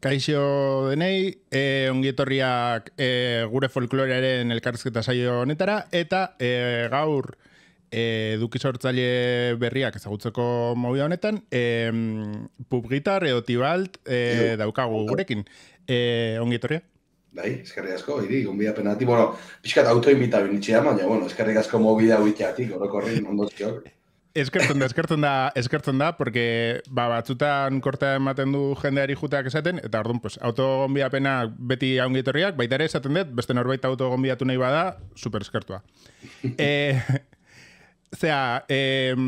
Kaixo denei, e, eh, ongietorriak e, eh, gure folklorearen elkarrizketa saio honetara, eta e, gaur e, duki berriak ezagutzeko mobila honetan, e, pub gitar edo daukagu gurekin. E, ongietorria? Bai, eskerrik asko, hiri, gombida penalti. Bueno, pixkat autoimita baina, bueno, eskerrik asko mobila huitxatik, orokorri, ondoziok. Eskertzen da, eskertzen da, eskertzen da, porque ba, batzutan kortea ematen du jendeari juteak esaten, eta orduan, pues, autogonbiapena beti aungitorriak, baita ere esaten dut, beste norbait autogonbiatu nahi bada, super eskertua. e, e, eh,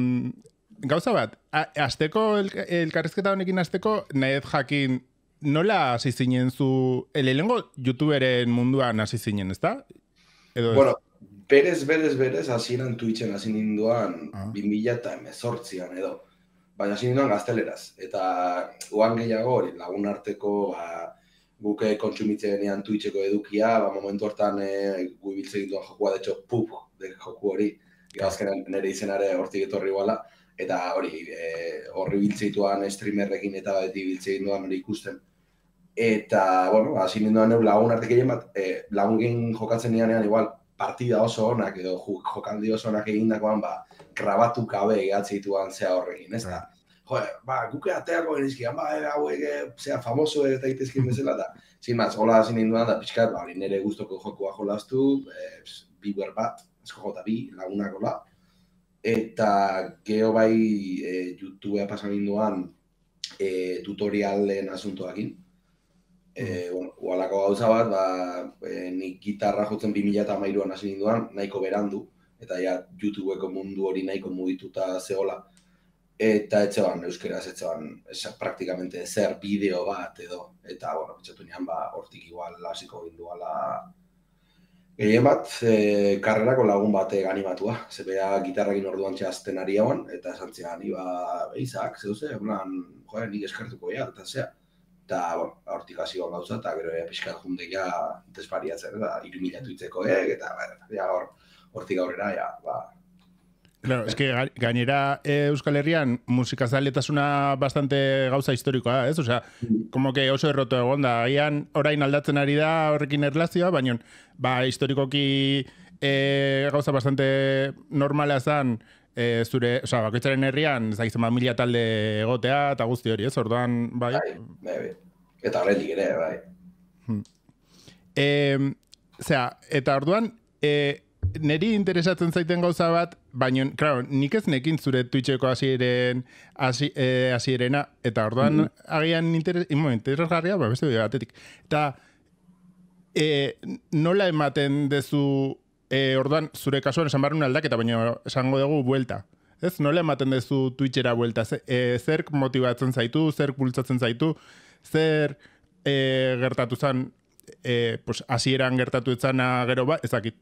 gauza bat, azteko, el, elkarrizketa honekin azteko, nahi jakin, nola hasi zinen zu, elelengo youtuberen munduan hasi zinen, ez da? Edo, bueno, berez, berez, berez, hasieran Twitchen hasi ninduan, uh eta emezortzian edo. Baina hasi ninduan gazteleraz. Eta uan gehiago hori lagun arteko ba, guke eh, kontsumitzen genean Twitcheko edukia, ba, momentu hortan e, eh, guibiltze dituan jokua, detxo, pup, de joku hori. Gero nire izenare hortik etorri guala. Eta hori, e, horri biltze dituan streamerrekin eta beti biltze hori ikusten. Eta, bueno, hasi ninduan lagun arteke jen bat, e, lagun gen jokatzen nian igual, partida oso onak edo jokaldi oso onak egindakoan ba grabatu kabe gehatzi dituan zea horrekin, ez da? Bai. Jo, ba, guke ateako genizkian, ba, ega, eh, eh, zea, famoso eta egitezkin bezala da. Zin maz, hola hazin ninduan da, pixka, ba, nire guztoko jokoa jolaztu, e, eh, bi behar bat, ezko jota bi, lagunak hola. Eta geho bai e, YouTube-a pasan ninduan e, tutorialen asuntoakin, Eh, bueno, gauza bat, ba, e, eh, ni gitarra jotzen 2013an hasi ninduan, nahiko berandu eta ja YouTubeko mundu hori nahiko mugituta zehola. eta etxean euskeraz etxean esa praktikamente zer bideo bat edo eta bueno, pentsatu nian ba hortik igual lasiko binduala eh bat e, karrerako lagun bate animatua, Zebea gitarrakin orduan txea ari eta santzia ni ba eizak, zeuze, eh? ulan, joder, ni eskartuko ja, eta zea eta ba, hortik hasi gauza, eta gero ere pixka jundeia desbariatzen, eta itzeko eh, eta ba, ja, hor, hortik aurrera, ja, ba. Claro, gainera eh, Euskal Herrian musikazaletasuna bastante gauza historikoa, ez? Osea, como que oso erroto egon da, orain aldatzen ari da horrekin erlazioa, baina, ba, historikoki... Eh, gauza bastante normala zan e, zure, osea, bakoitzaren herrian, ez dakitzen mila talde egotea, eta guzti hori, ez, orduan, bai. Bai, bai, bai. eta horretik ere, bai. Hmm. E, Zera, eta orduan, e, niri interesatzen zaiten gauza bat, baina, klar, nik ez nekin zure Twitcheko hasieren eh, hasierena eta orduan, mm agian interes, imo, interesgarria, ba, beste bide batetik. Eta, e, nola ematen dezu, e, orduan zure kasuan esan barruna aldaketa, baina esango dugu buelta. Ez, nola ematen duzu Twitchera buelta? E, zerk motivatzen zaitu, zerk bultzatzen zaitu, zer e, gertatu zen, e, pues, asieran gertatu zana gero bat, ezakit.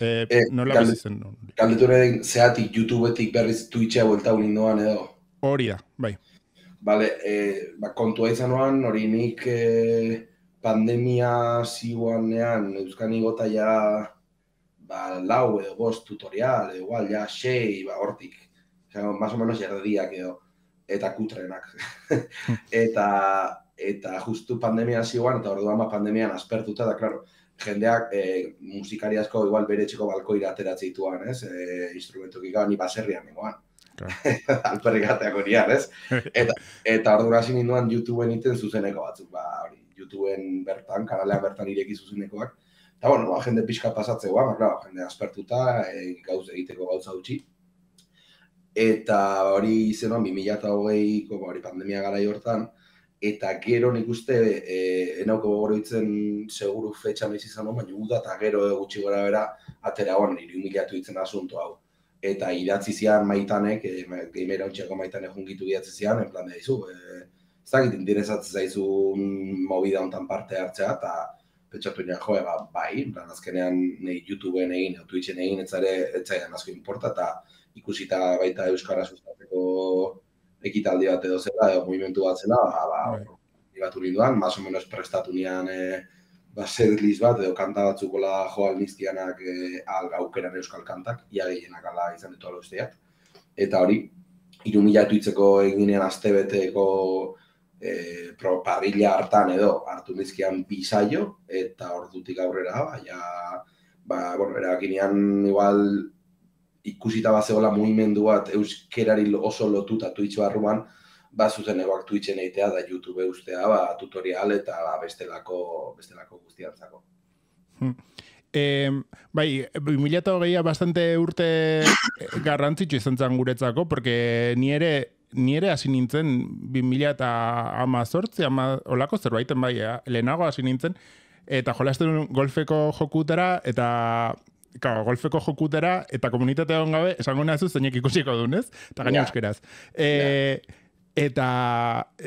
E, e, nola gal, bizitzen? No? YouTube-etik berriz Twitchera buelta hori edo? Hori da, bai. Bale, e, ba, kontua izan noan, hori nik e, pandemia zioan euskani ja ba, lau edo bost tutorial, edo igual, ja, xei, ba, hortik. maso menos jardiak edo, eta kutrenak. eta, eta justu pandemia zigoan, eta orduan ba, pandemian azpertuta da, klaro, jendeak e, musikari asko igual bere txeko balko irateratze dituan, ez? E, eh, instrumentu gikoa, ni baserrian nengoan. Alperri nian, ez? Eta, eta orduan hasi ninduan YouTubeen iten zuzeneko batzuk, ba, hori, YouTubeen bertan, kanalean bertan ireki zuzenekoak, eta bueno, ba, jende pixka pasatzegoa, jende aspertuta, e, gauz egiteko gauza dutxi. Eta hori izena, 2008ko ba, hori pandemia gara hortan, eta gero nik uste, e, enauko seguru fetxan ez izan hon, baina eta gero gutxi gora bera, atera hon, iru milatu asunto hau. Eta idatzi zian maitanek, e, eh, gamera hontxeko maitanek jungitu idatzi zian, enplan dizu, e, ez dakit interesatzen zaizu movida hontan parte hartzea, eta pentsatu jo, ega, bai, lan azkenean nei YouTubeen egin, Twitchen egin, ez etzaren asko importa, eta ikusita baita Euskara sustatzeko ekitaldi bat edo zela, edo movimentu bat zela, ba, ba, bai. right. ninduan, maso menos prestatu nian, eh, ba, bat, edo kanta batzukola jo albiztianak e, eh, euskal kantak, ia gehienak ala izan ditu alo Eta hori, irumila tuitzeko eginen aztebeteko eh pro, hartan edo hartu nizkian pisaio, eta ordutik aurrera, ba, ba, bueno, erakinean igual ikusita bat zegoela mugimendu bat euskerari oso lotuta Twitch barruan, ba, zuzen egoak Twitchen eitea da YouTube ustea, ba, tutorial eta ba, bestelako, bestelako guztiantzako. Hmm. Eh, bai, 2008a bastante urte eh, garrantzitsu izan zan guretzako, porque ni ere nire hasi nintzen 2000 eta ama zortzi, ama olako zerbaiten bai, ja, eh? lehenago hasi nintzen, eta jolazten golfeko jokutera, eta kao, golfeko jokutera, eta komunitatea hon gabe, esango nahezu zeinek ikusiko dunez, eta gaina eskeraz. euskeraz. Eh, eta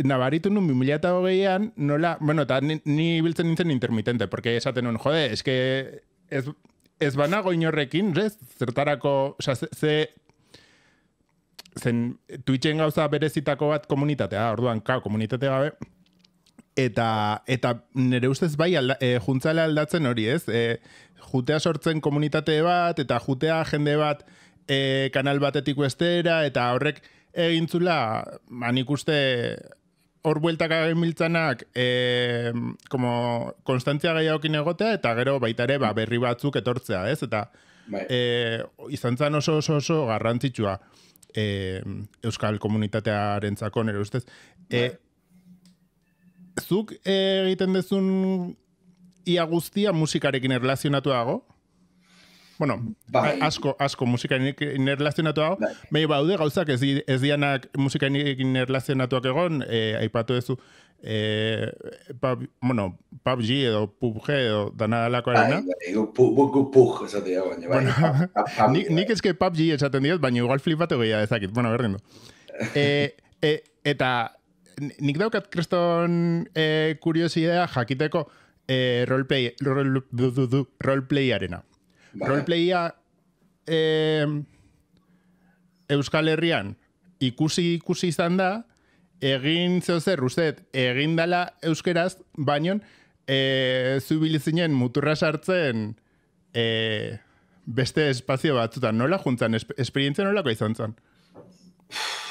nabaritu nun 2000 eta hogeian, nola, bueno, eta ni, ni biltzen nintzen intermitente, porque esaten nun, jode, eske, ez, ez banago inorrekin, rez, zertarako, oza, ze, ze zen Twitchen gauza berezitako bat komunitatea, orduan, ka, komunitate gabe, eta, eta nire ustez bai alda, eh, juntzale aldatzen hori, ez? E, jutea sortzen komunitate bat, eta jutea jende bat e, kanal batetik bestera, eta horrek egintzula zula, manik ba, uste hor bueltak agen miltzanak como konstantzia gehiagokin egotea, eta gero baita ere ba, berri batzuk etortzea, ez? Eta bai. e, izan zan oso oso oso garrantzitsua. Euskal komunitatearen zako nire ustez. E, bai. zuk eh, egiten dezun ia guztia musikarekin erlazionatu dago? bueno, bai. asko, asko musikainik inerlazen atuago, bai. mehi baude gauzak ez, di, ez dianak musikainik inerlazionatuak egon, e, aipatu ez du, e, bueno, PUBG edo PUBG edo dana dalako ari, Bai, bai, bai. PUBG nik ezke PUBG esaten diot, baina igual flipatu gehiago ezakit, bueno, berdin du. E, e, eta nik daukat kreston e, kuriosidea jakiteko, Eh, roleplay, role, Vale. eh, Euskal Herrian ikusi ikusi izan da, egin zeo zer, uzet, egin dala euskeraz, baino, e, eh, zubilizinen muturra sartzen e, beste espazio batzutan. Nola juntzan, esperientzia nolako izan zan?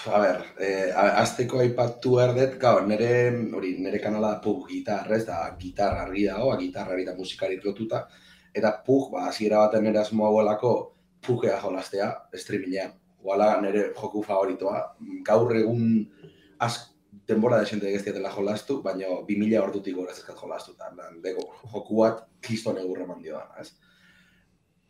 A ber, e, azteko aipatu erdet, gau, nire, hori, nire kanala da pop gitarrez, ez da, gitarra argi dago, gitarra eta musikari lotuta, eta puk, ba, hasiera baten erasmoa guelako, pukea jolaztea, estribilean. Oala, nire joku favoritoa, gaur egun az, denbora de xente dela jolastu, baina bi mila hor dutik gora eta dego, joku bat kisto negurre mandio ez?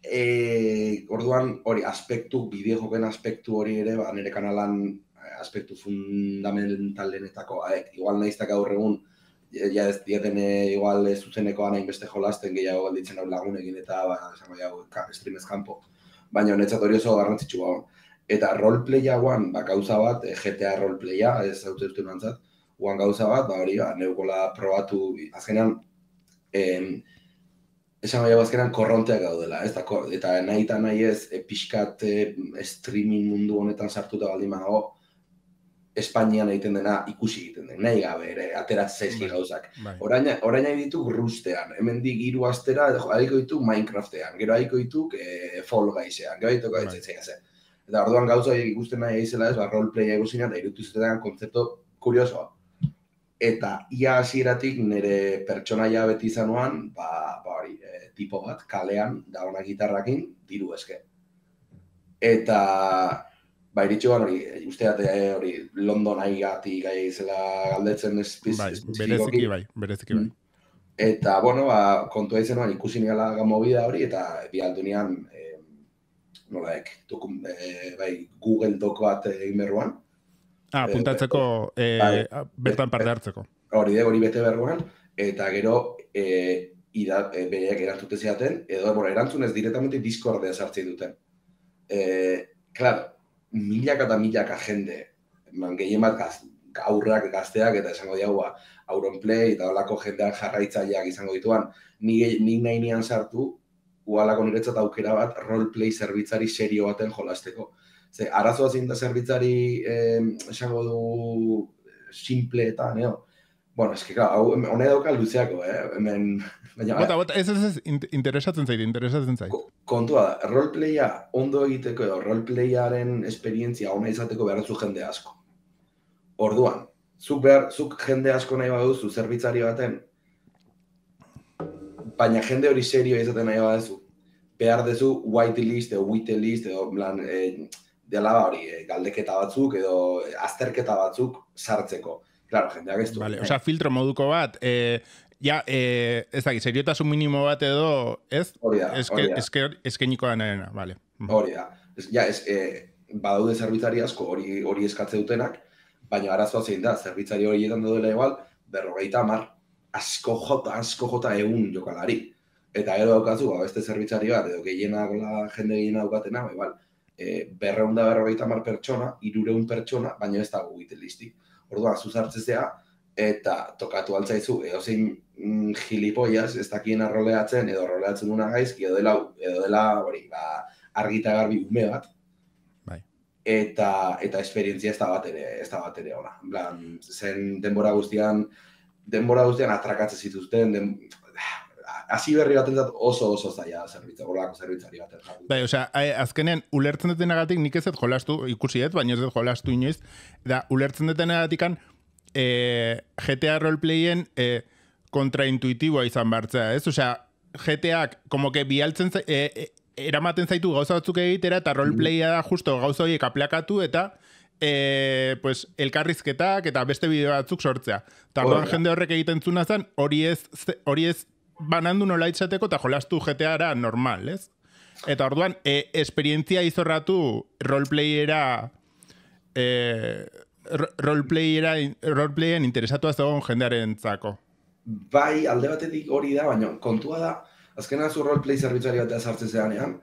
E, orduan, hori, aspektu, bideo joken aspektu hori ere, ba, nire kanalan eh, aspektu fundamentalenetako, haek e, igual nahiztak gaur egun, ez dieten eh, igual ez zuzeneko beste jolasten gehiago galditzen hau lagun egin eta ba, esango jau, streamez kanpo. Baina honetzat hori oso garrantzitsu Eta roleplaya guan, ba, gauza bat, eh, GTA roleplaya, ez hau zertu nantzat, guan gauza bat, ba, hori, ba, neukola probatu, azkenean, em, esan gaiago azkenan korronteak gaudela, ez dako, eta nahi eta nahi ez, e, pixkat streaming mundu honetan sartuta baldin Espainian egiten dena ikusi egiten den, nahi gabe ere, atera zaizki bai, gauzak. Bai. Orain, orain ditu grustean, hemen di giru astera, ahiko dituk Minecraftean, gero ahiko ditu e, eh, Fall Guysean, gero ahiko ditu zaitzea zen. Eta orduan gauza ikusten nahi egizela ez, ba, roleplay egusina, eta irutu zetan konzeptu kuriosoa. Eta ia hasieratik nire pertsonaia beti izanuan, ba, ba hori, e, tipo bat, kalean, da gitarrakin, diru eske. Eta ba, iritsi hori, uste dut, eh, hori, London ahi gati gai zela galdetzen ez bai, bai, bereziki bai, bereziki mm. bai. Eta, bueno, ba, kontua izan bain, ikusi nela gamo bida hori, eta bi aldu nian, e, nola ek, eh, bai, Google doko bat egin berruan. Ah, eh, puntatzeko, e, e, bai. bertan parte hartzeko. Hori, de, hori bete berruan, eta gero, e, ira e, bereak erantzute zeaten edo bueno erantzunez, ez diretamente discordea sartzi duten. Eh, claro, milaka eta milaka jende, gehien bat gaz, aurrak gazteak eta esango diagoa, ba, auron play eta olako jendean jarraitzaileak izango dituan, ni, ni nahi nian sartu, ualako niretzat aukera bat roleplay zerbitzari serio baten jolasteko. Ze, arazoa zinta zerbitzari esango du eh, simple eta, neo? Bueno, eski, hau, hone dauka luzeako, eh? Hemen, Baina, bota, bota, ez ez ez, interesatzen zait, interesatzen zait. Kontua da, roleplaya ondo egiteko edo roleplayaren esperientzia ona izateko behar zu jende asko. Orduan, zuk behar, zuk jende asko nahi baduzu zerbitzari baten, baina jende hori serio izaten nahi baduzu, behar dezu white list edo white list edo blan, e, eh, dela hori, eh, galdeketa batzuk edo eh, azterketa batzuk sartzeko. Claro, jendeak ez Vale, o sea, filtro moduko bat, eh, ja, e, ez dakit, seriotasun minimo bat edo, ez? Hori da, eske, hori da. Eske, eske, da vale. Mhm. Hori da. Ez, ja, ez, e, badaude asko hori hori eskatze dutenak, baina arazoa zein da, zerbitzari hori edan dudela egual, berrogeita mar, asko jota, asko jota egun jokalari. Eta gero daukazu, ba, beste zerbitzari bat, edo gehiena, la, jende gehiena daukatena, ba, egual, e, eh, berreunda berrogeita mar pertsona, irureun pertsona, baina ez dago egiten listi. Orduan, zuzartzezea, eta tokatu altzaizu, edo zein mm, gilipoiaz, ez dakien arroleatzen, edo arroleatzen duna gaizki, edo dela, edo dela hori, ba, argita garbi ume bat. Bai. Eta, eta esperientzia ez da bat ere, ez da bat ere, hola. Blan, zen denbora guztian, denbora guztian atrakatze zituzten, hasi berri bat entzat oso oso zaila zerbitzak, olako zerbitzari bat entzat. Bai, osea, eh, azkenean, ulertzen dutenagatik agatik nik jolastu, ikusi ez, baina ez jolastu inoiz, da, ulertzen duten e, eh, GTA roleplayen e, eh, kontraintuitiboa izan bartzea, ez? Osea, GTA como que bialtzen e, e, eh, eramaten zaitu gauza batzuk egitera, eta roleplaya da justo gauza horiek aplakatu, eta e, pues, elkarrizketak eta beste bideo batzuk sortzea. Eta oh, jende horrek egiten zuna zen, hori ez, hori ez banandu nola itxateko, eta jolastu GTA ara normal, ez? Eta orduan, e, esperientzia izorratu roleplayera Eh, roleplayera, roleplayen interesatu azte gogon jendearen zako. Bai, alde batetik hori da, baina kontua da, azken azu roleplay zerbitzari batea sartzen zeanean,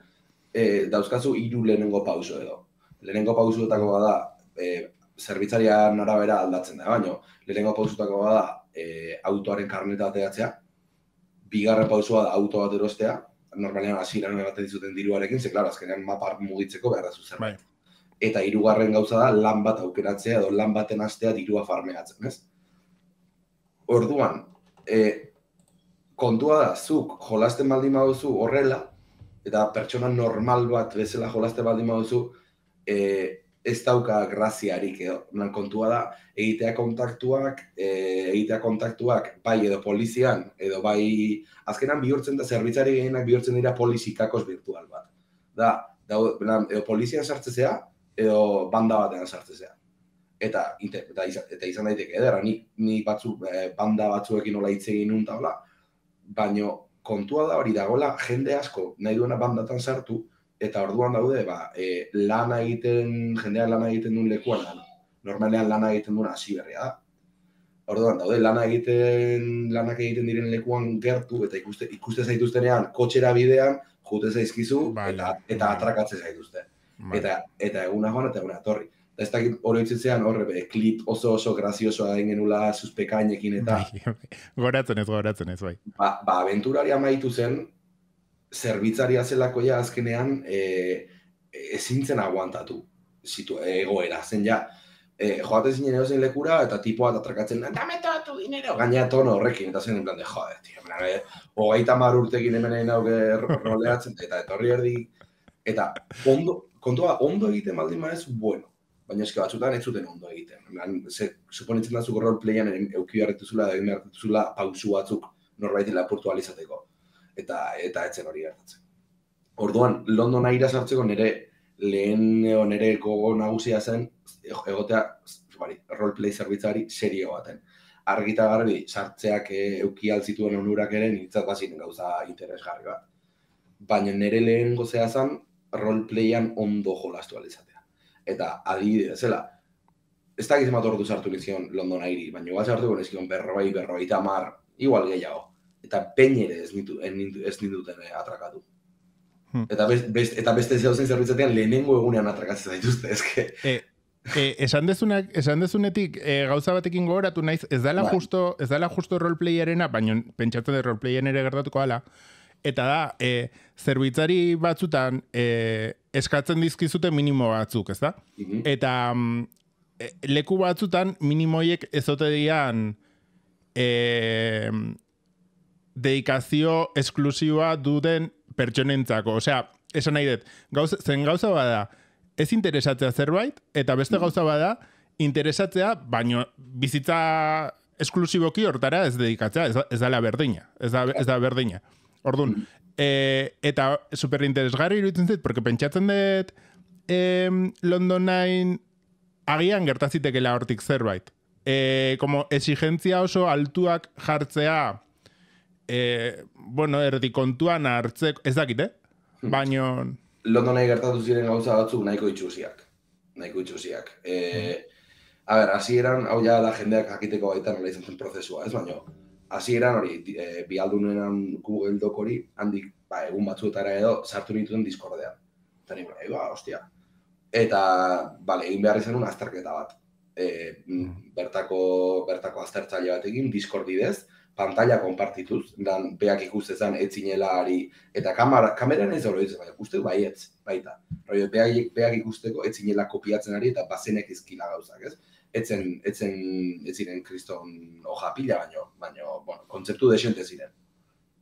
e, eh, dauzkazu hiru lehenengo pauso edo. Lehenengo pausuetako bada, e, zerbitzarian arabera aldatzen da, baina lehenengo pausuetako bada, e, autoaren karneta ateratzea, bigarren pausua da auto bat erostea, normalean hasi lan bat dizuten diruarekin, ze, klar, azkenean mapar mugitzeko behar zuzer. Bai eta hirugarren gauza da lan bat aukeratzea edo lan baten astea dirua farmeatzen, ez? Orduan, e, kontua da, zuk jolasten baldin baduzu horrela, eta pertsona normal bat bezala jolaste baldin baduzu, e, ez dauka graziarik edo. kontua da, egitea kontaktuak, e, egitea kontaktuak bai edo polizian, edo bai, azkenan bihurtzen da, zerbitzari gehienak bihurtzen dira polizikakos virtual bat. Da, da, edo polizian edo banda batean sartze zean. Eta, eta, izan, eta izan daiteke, edera, ni, ni batzu, eh, banda batzuekin nola egin nun tabla, baino kontua da hori dagoela jende asko nahi duena bandatan sartu, eta orduan daude, ba, eh, lana egiten, jendean lana egiten duen lekuan, lana. normalean lana egiten duen hasi berria da. Orduan daude, lana egiten, lanak egiten diren lekuan gertu, eta ikuste, ikuste zaituztenean, kotxera bidean, jute zaizkizu, bai, eta, eta bai. atrakatze Eta, eta eguna joan eta eguna torri. Eta ez dakit hori hitzen zean horre, be, klip oso oso graziosoa den genula suspekainekin eta... Bai, bai. Goratzen ez, goratzen ez, bai. Ba, ba aventuraria maitu zen, zerbitzaria zelako ja azkenean e, ezin aguantatu zitu, egoera, zen ja. E, Joate zinen egozen lekura eta tipoa eta trakatzen da, eta tono horrekin, eta zen de, jode, tira, eh, hogeita mar urtekin hemen egin auk eh, roleatzen, eta etorri erdi, eta ondo, kontua ondo egiten baldin maez, bueno. Baina eski batzutan ez zuten ondo egiten. Lan, ze, suponitzen da zuko roleplayan euki hartuzula, egin hartuzula, pausu batzuk norbait lapurtu alizateko. Eta, eta etzen hori hartatzen. Orduan, Londona ira sartzeko nire lehen neo nire gogo nagusia zen egotea bari, roleplay zerbitzari serio baten. Argita garbi, sartzeak eukial eh, zituen onurak ere nintzat bazinen gauza interesgarri bat. Baina nire lehen gozea zen, roleplayan ondo jolastu alizatea. Eta adibidea, zela, ez da gizemat ordu zartu nizion London airi, baina igual zartu gonezion berroi, berroi, mar, igual gehiago. Eta pein ere ez, nitu, ez eh, atrakatu. Hmm. Eta, best, best, eta beste zeu zen zerbitzatean lehenengo egunean atrakatzen zaituzte, ezke. E, eh, eh, esan dezunak, dezunetik gauza batekin gogoratu naiz, ez dela bai. justo, ez dala justo roleplayerena, baina pentsatzen de roleplayen ere gertatuko ala, eta da, e, zerbitzari batzutan e, eskatzen dizkizute minimo batzuk, ez da? Mhm. Eta mm, e, leku batzutan minimoiek ezote dian e, mm, dedikazio esklusiua duten pertsonentzako. Osea, esan nahi dut, zen gauza bada, ez interesatzea zerbait, eta beste mhm. gauza bada, interesatzea, baino bizitza esklusiboki hortara ez dedikatzea, ez da la berdina, ez da, ez da berdina. Orduan, mm. e, eta superinteresgarri iruditzen zait, porque pentsatzen dut e, London 9 agian gertazitekela hortik zerbait. E, como exigentzia oso altuak jartzea, e, bueno, erdi kontuan hartzeko, ez dakit, eh? Mm. Baino... London nahi gertatu ziren gauza batzu nahiko itxusiak. Nahiko itxusiak. E, mm. A ber, así eran, hau ja da jendeak jakiteko baita nola izan zen prozesua, ez baino hasieran eran hori, e, eh, bi aldunenan Google hori, handik, ba, egun batzuetara edo, sartu nituen Discordean. Eta nire, ba, Eta, bale, egin behar izan azterketa bat. E, mm, mm. bertako, bertako aztertzaile batekin egin, Discord pantalla konpartituz, dan, beak ikustezan ezan, ez zinela ari, eta kamar, kameran ez hori, bai, uste, bai, ez, bai, eta, beak, beak ikusteko, ez zinela kopiatzen ari, eta bazenek izkila gauzak, ez? etzen, etzen, ez ziren kriston hoja pila, baino, baino, bueno, kontzeptu desente ziren.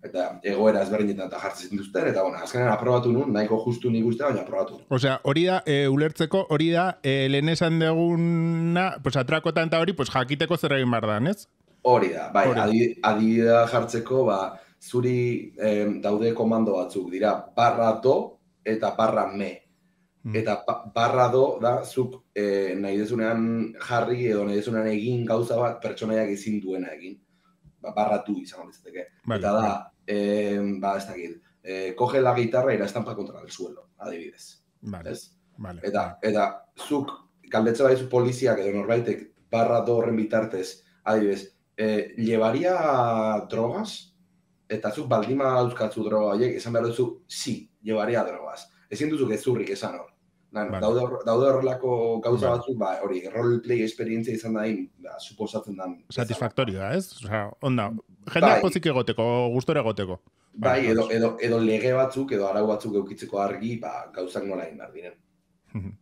Eta egoera ezberdinetan eta jartzen zituzten, eta bueno, azkenean aprobatu nun, nahiko justu nik uste, baina aprobatu Osea, hori da, eh, ulertzeko, hori da, e, lehen esan deguna, pues, atrakotan eta hori, pues, jakiteko zer egin behar da, ez? Hori da, bai, da jartzeko, ba, zuri daude komando batzuk, dira, parra do eta parra me. Hmm. Eta ba, barra do, da, zuk eh, nahi dezunean jarri edo nahi dezunean egin gauza bat pertsonaiak izin duena egin. Ba, barra du izan hori vale, Eta da, vale. Bai. eh, ba, ez eh, koge la gitarra ira estampa kontra el suelo, adibidez. Vale, Eta, eta zuk, galdetze bai zu poliziak edo norbaitek barra do horren bitartez, adibidez, eh, llevaria drogas? Eta zuk baldima dauzkatzu droga haiek, esan behar duzu, si, sí, llevaria drogas ezin duzu gezurrik esan hor. Dan, vale. Bai. daude, hor, horrelako gauza batzu, batzuk, ba, hori, roleplay esperientzia izan da da, ba, suposatzen dan. Satisfaktorioa, ez? O sea, onda, bai. pozik egoteko, gustore egoteko. Bai, bai edo, edo, edo lege batzuk, edo arau batzuk eukitzeko argi, ba, gauzak nola egin behar dinen.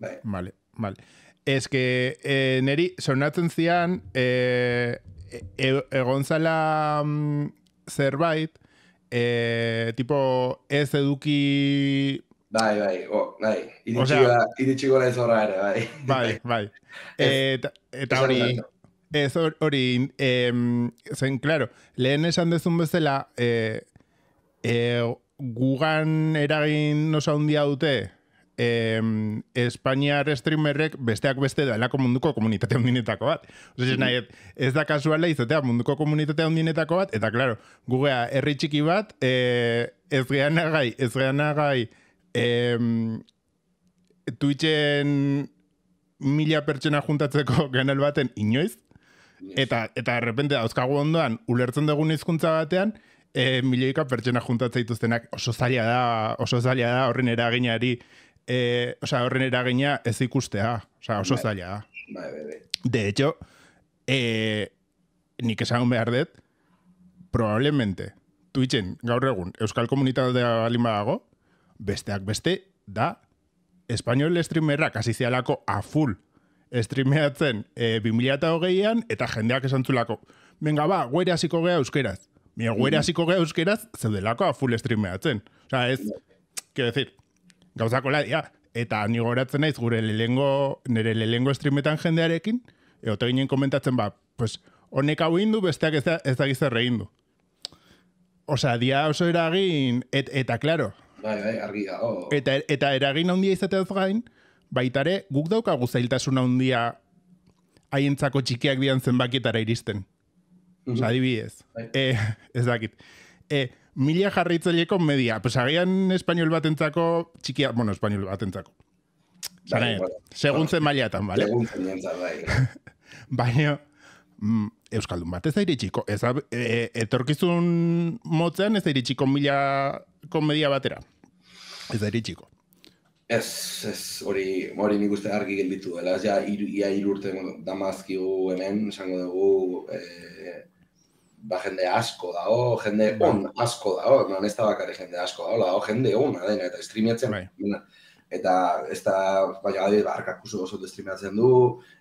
bai. Vale, vale. Ez que, eh, neri, sonatzen zian, eh, e, e, egon zala mm, zerbait, e, tipo ez eduki... Bai, bai, o, bai. Iritsi ez horra ere, bai. Bai, bai. Eta hori... Ez hori... Zain, claro, lehen esan dezun bezala... E, e, gugan eragin nosa hundia dute, eh, Espainiar streamerrek besteak beste da elako munduko komunitate ondinetako bat. Oso, nahi, ez da kasuala izatea munduko komunitate ondinetako bat, eta klaro, gugea herri txiki bat, eh, ez gehan agai ez gehan agai eh, mila pertsona juntatzeko genel baten inoiz, Eta, eta errepente dauzkagu ondoan, ulertzen dugu hizkuntza batean, e, milioika pertsena juntatzea dituztenak oso zaila da, oso zaila da, horren eraginari E, horren eragina ez ikustea, oso bai. zaila. Bai, bai, bai. De hecho, eh, nik esan behar dut, probablemente, Twitchen gaur egun Euskal Komunitatea balin badago, besteak beste, da, español streamerrak azizialako a full streameatzen eh, 2008an, eta jendeak esan zulako, venga ba, guere hasiko gea euskeraz. Mira, guere mm. hasiko gea euskeraz, zeudelako a full streameatzen. Osa, ez, kio bai. decir, gauzako ladia. Eta ni goratzen naiz gure lelengo, nire lehengo streametan jendearekin, eta ginen komentatzen ba, pues, honek hau indu, besteak ez da, ez da gizarre Osa, dia oso eragin, eta klaro. Bai, bai, argi Eta, eta eragin handia izatea ez gain, baitare guk daukagu zailtasun handia haientzako txikiak dian zenbakietara iristen. Osa, mhm. adibidez. Bai. E, ez eh, mila jarraitzaileko media. Pues agian español bat entzako, txikia, bueno, español bat entzako. Bai, bueno, segun bale? bai. Baina, mm, Euskaldun bat, ez da iritsiko. Ez da, e, etorkizun motzean ez da iritsiko mila komedia batera. Ez da iritsiko. Ez, ez, hori, hori nik uste argi gelditu dela. ja, ia irurte damazkigu hemen, esango dugu, e, ba, jende asko dago, jende bai. on asko dago, non ez da bakari jende asko dago, dago jende ona eh, dena, eta streamiatzen, right. Bai. eta ez da, baina gabe, ba, arkakuzu oso streamiatzen du,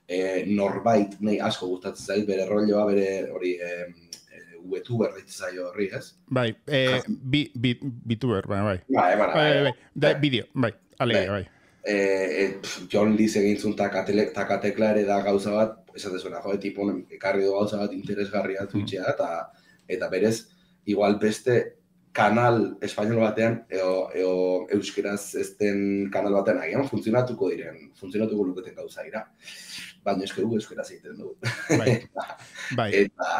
e, norbait nahi asko gustatzen zait, bere rolloa, bere hori, e, VTuber zaio horri, ez? Bai, e, bi, bi, bai, bai. Bai, bai, bai, bai, bai, bai, bai. bai, bai, bai, bai, bai, bai, takateklare da gauza bat, esaten zuena, jo, tipo, ekarri du gauza bat interesgarria mm. Twitchea, eta, eta berez, igual beste kanal espainol batean, eo, eo, euskeraz ezten kanal batean agian, funtzionatuko diren, funtzionatuko luketen gauza dira. Baina eske du euskeraz egiten du. Bai. bai. Eta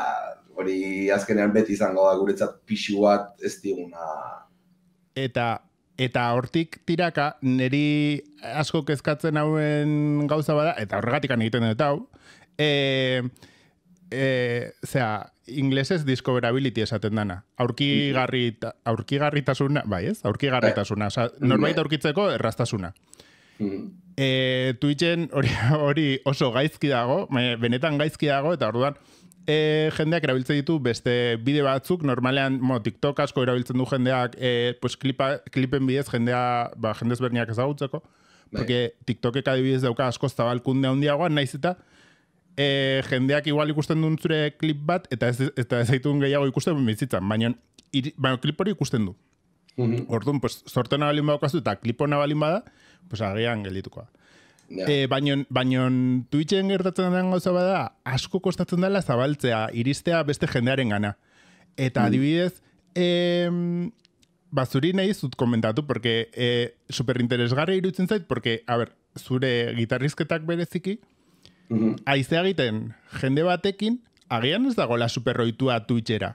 hori azkenean beti izango da guretzat pixu bat ez diguna. Eta eta hortik tiraka, niri asko kezkatzen hauen gauza bada, eta horregatik egiten dut hau, eh, eh, zera, inglesez discoverability esaten dana. Aurki, bai ez? aurkigarritasuna garritasuna. Eh, norbait aurkitzeko errastasuna. Mm-hmm. eh, Twitchen hori, oso gaizki dago, benetan gaizki dago, eta orduan e, jendeak erabiltzen ditu beste bide batzuk, normalean mo, TikTok asko erabiltzen du jendeak, e, pues, klipa, klipen bidez jendea, ba, jendez berniak ezagutzeko, bai. porque TikTok eka dibidez dauka asko zabalkunde handiagoan naiz eta, e, jendeak igual ikusten duen zure klip bat, eta ez, ez, ez zaitun gehiago ikusten duen bizitzan, baina klip hori ikusten du. Mhm. orduan, pues, sortena balin badaukaz eta klip bada, pues, agian geldituko da. E, Twitchen gertatzen den gauza bada, asko kostatzen dela zabaltzea, iristea beste jendearen gana. Eta mhm. adibidez, e, bazuri nahi zut komentatu, porque e, eh, superinteresgarra irutzen zait, porque, a ber, zure gitarrizketak bereziki, -huh. Mhm. egiten jende batekin, agian ez dago la superroitua tuitxera.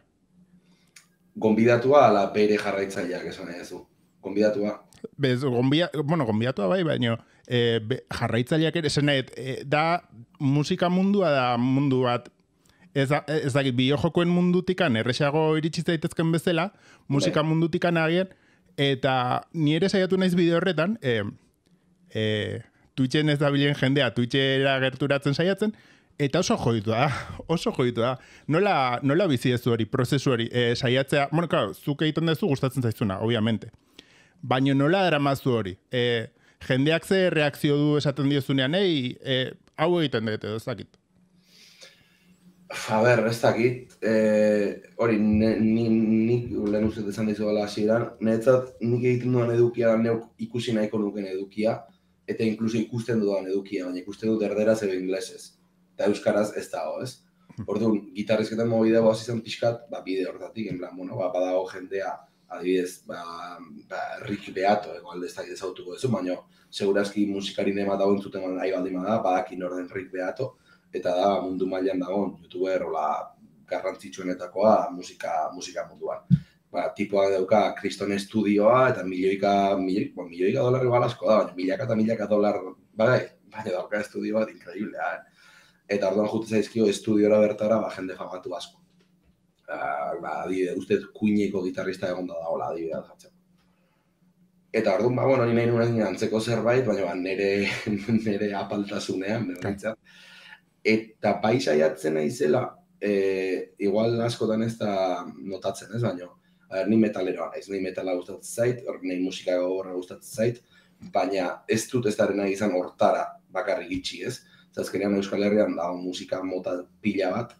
Gombidatua ala bere jarraitzaileak esan nahi ezu. Gombidatua. Bez, gonbia, bueno, gombidatua bai, baina e, eh, jarraitzaileak ere esan eh, da musika mundua da mundu bat, Ez, da, ez dakit, mundutikan, erresiago iritsi zaitezken bezala, musika bai. mundutikan agian eta nire saiatu naiz bideo horretan, e, e, Twitchen ez da bilen jendea, Twitchera gerturatzen saiatzen, eta oso joitu da, oso joitu da. Nola, nola bizi ez hori, prozesu hori, e, saiatzea, bueno, claro, zuk egiten duzu gustatzen zaizuna, obviamente. Baina nola dara hori, e, jendeak ze reakzio du esaten diozunean, ei, eh, hau egiten dut, ez dakit. A ber, ez dakit, e, hori, ni, ni lehen uzetetzen dizu gala hasi eran, niretzat nik egiten duan edukia da ikusi nahiko nuken edukia, eta inkluso ikusten dudan edukia, baina ikusten dut erderaz edo inglesez. Eta euskaraz ez dago, ez? Hmm. Orduan, gitarrizketan mogi dago zen pixkat, ba, bide hortatik, en plan, bueno, ba, badago jendea, adibidez, ba, ba, Rick Beato, ego alde ez dakit ezautuko duzu, baina, segurazki musikari nema dagoen zuten gana, ahi da, badakin orden Rick Beato, eta da, mundu mailan dagoen, youtuber, hola, garrantzitsuenetakoa, musika, musika munduan ba, tipoak dauka kriston Studioa eta milioika, milioika, bon, milioika dolarri balazko da, baina milaka eta milaka dolar, bai, bai, estudio bat, eh? eta orduan jutu zaizkio estudiora bertara, ba, jende famatu asko. Ba, ba, uste kuineko gitarrista egon da, hola, dide, Eta orduan, ba, bueno, nimen unain antzeko zerbait, baina ba, nire, nire apaltasunean, nire Eta paisaiatzen aizela, E, eh, igual askotan ez da notatzen ez, baina er, ni metaleroa naiz, ni metala gustatzen zait, hor nei musika gogorra gustatzen zait, baina ez dut ez darena izan hortara bakarrik itxi, ez? Zazkenean Euskal Herrian da ba, musika mota pila bat,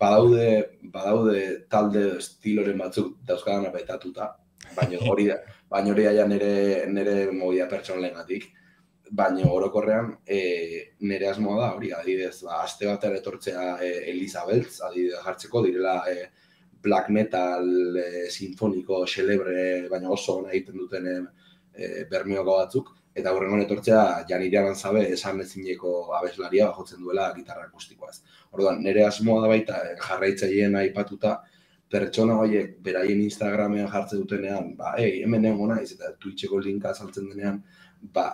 badaude, badaude talde estiloren batzuk dauzkadan apetatuta, baina hori da, baina hori aia nire, nire mobila lehenatik, baina orokorrean e, eh, nire asmoa da hori, adidez, ba, aste batean etortzea e, eh, Elizabeltz, adidez, jartzeko direla e, black metal e, sinfoniko celebre baina oso ona egiten duten e, batzuk eta horren etortzea etortzea Janiriaren zabe esan ezineko abeslaria jotzen duela gitarra akustikoaz. Orduan, nire asmoa da baita jarraitzaileen aipatuta pertsona hoiek beraien Instagramean jartzen dutenean, ba hei, hemen nengo naiz eta Twitcheko linka azaltzen denean, ba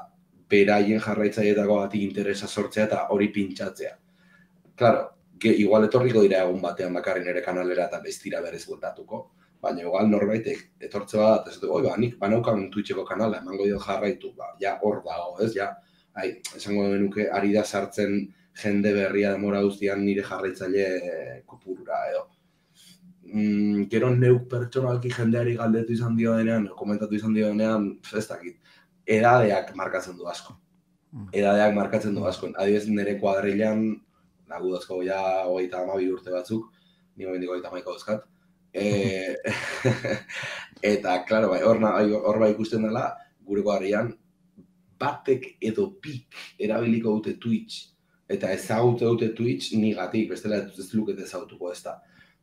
beraien jarraitzaileetako bati interesa sortzea eta hori pintsatzea. Claro, ge, igual etorriko dira egun batean bakarren ere kanalera eta bestira berez bueltatuko. Baina igual norbaitek etortze bat, ez dugu, ba, nik banaukan Twitcheko kanala, emango dio jarraitu, ba, ja hor dago, ez, ja, ai, esango denuke ari da sartzen jende berria demora duztian nire jarraitzaile kopurura, edo. Mm, gero neuk pertsonalki jendeari galdetu izan dio denean, komentatu izan dio denean, ez dakit, edadeak markatzen du asko. Mm. Edadeak markatzen du asko. Adibidez, nire kuadrilean, nagu dozko ja hogeita urte batzuk, nire bendiko hogeita maiko dozkat. E, eta, klaro, bai, hor, bai, hor bai ikusten dela, gureko harrian, batek edo pik erabiliko dute Twitch, eta ezagute dute Twitch nigatik, bestela ez lukete ezagutuko ez da.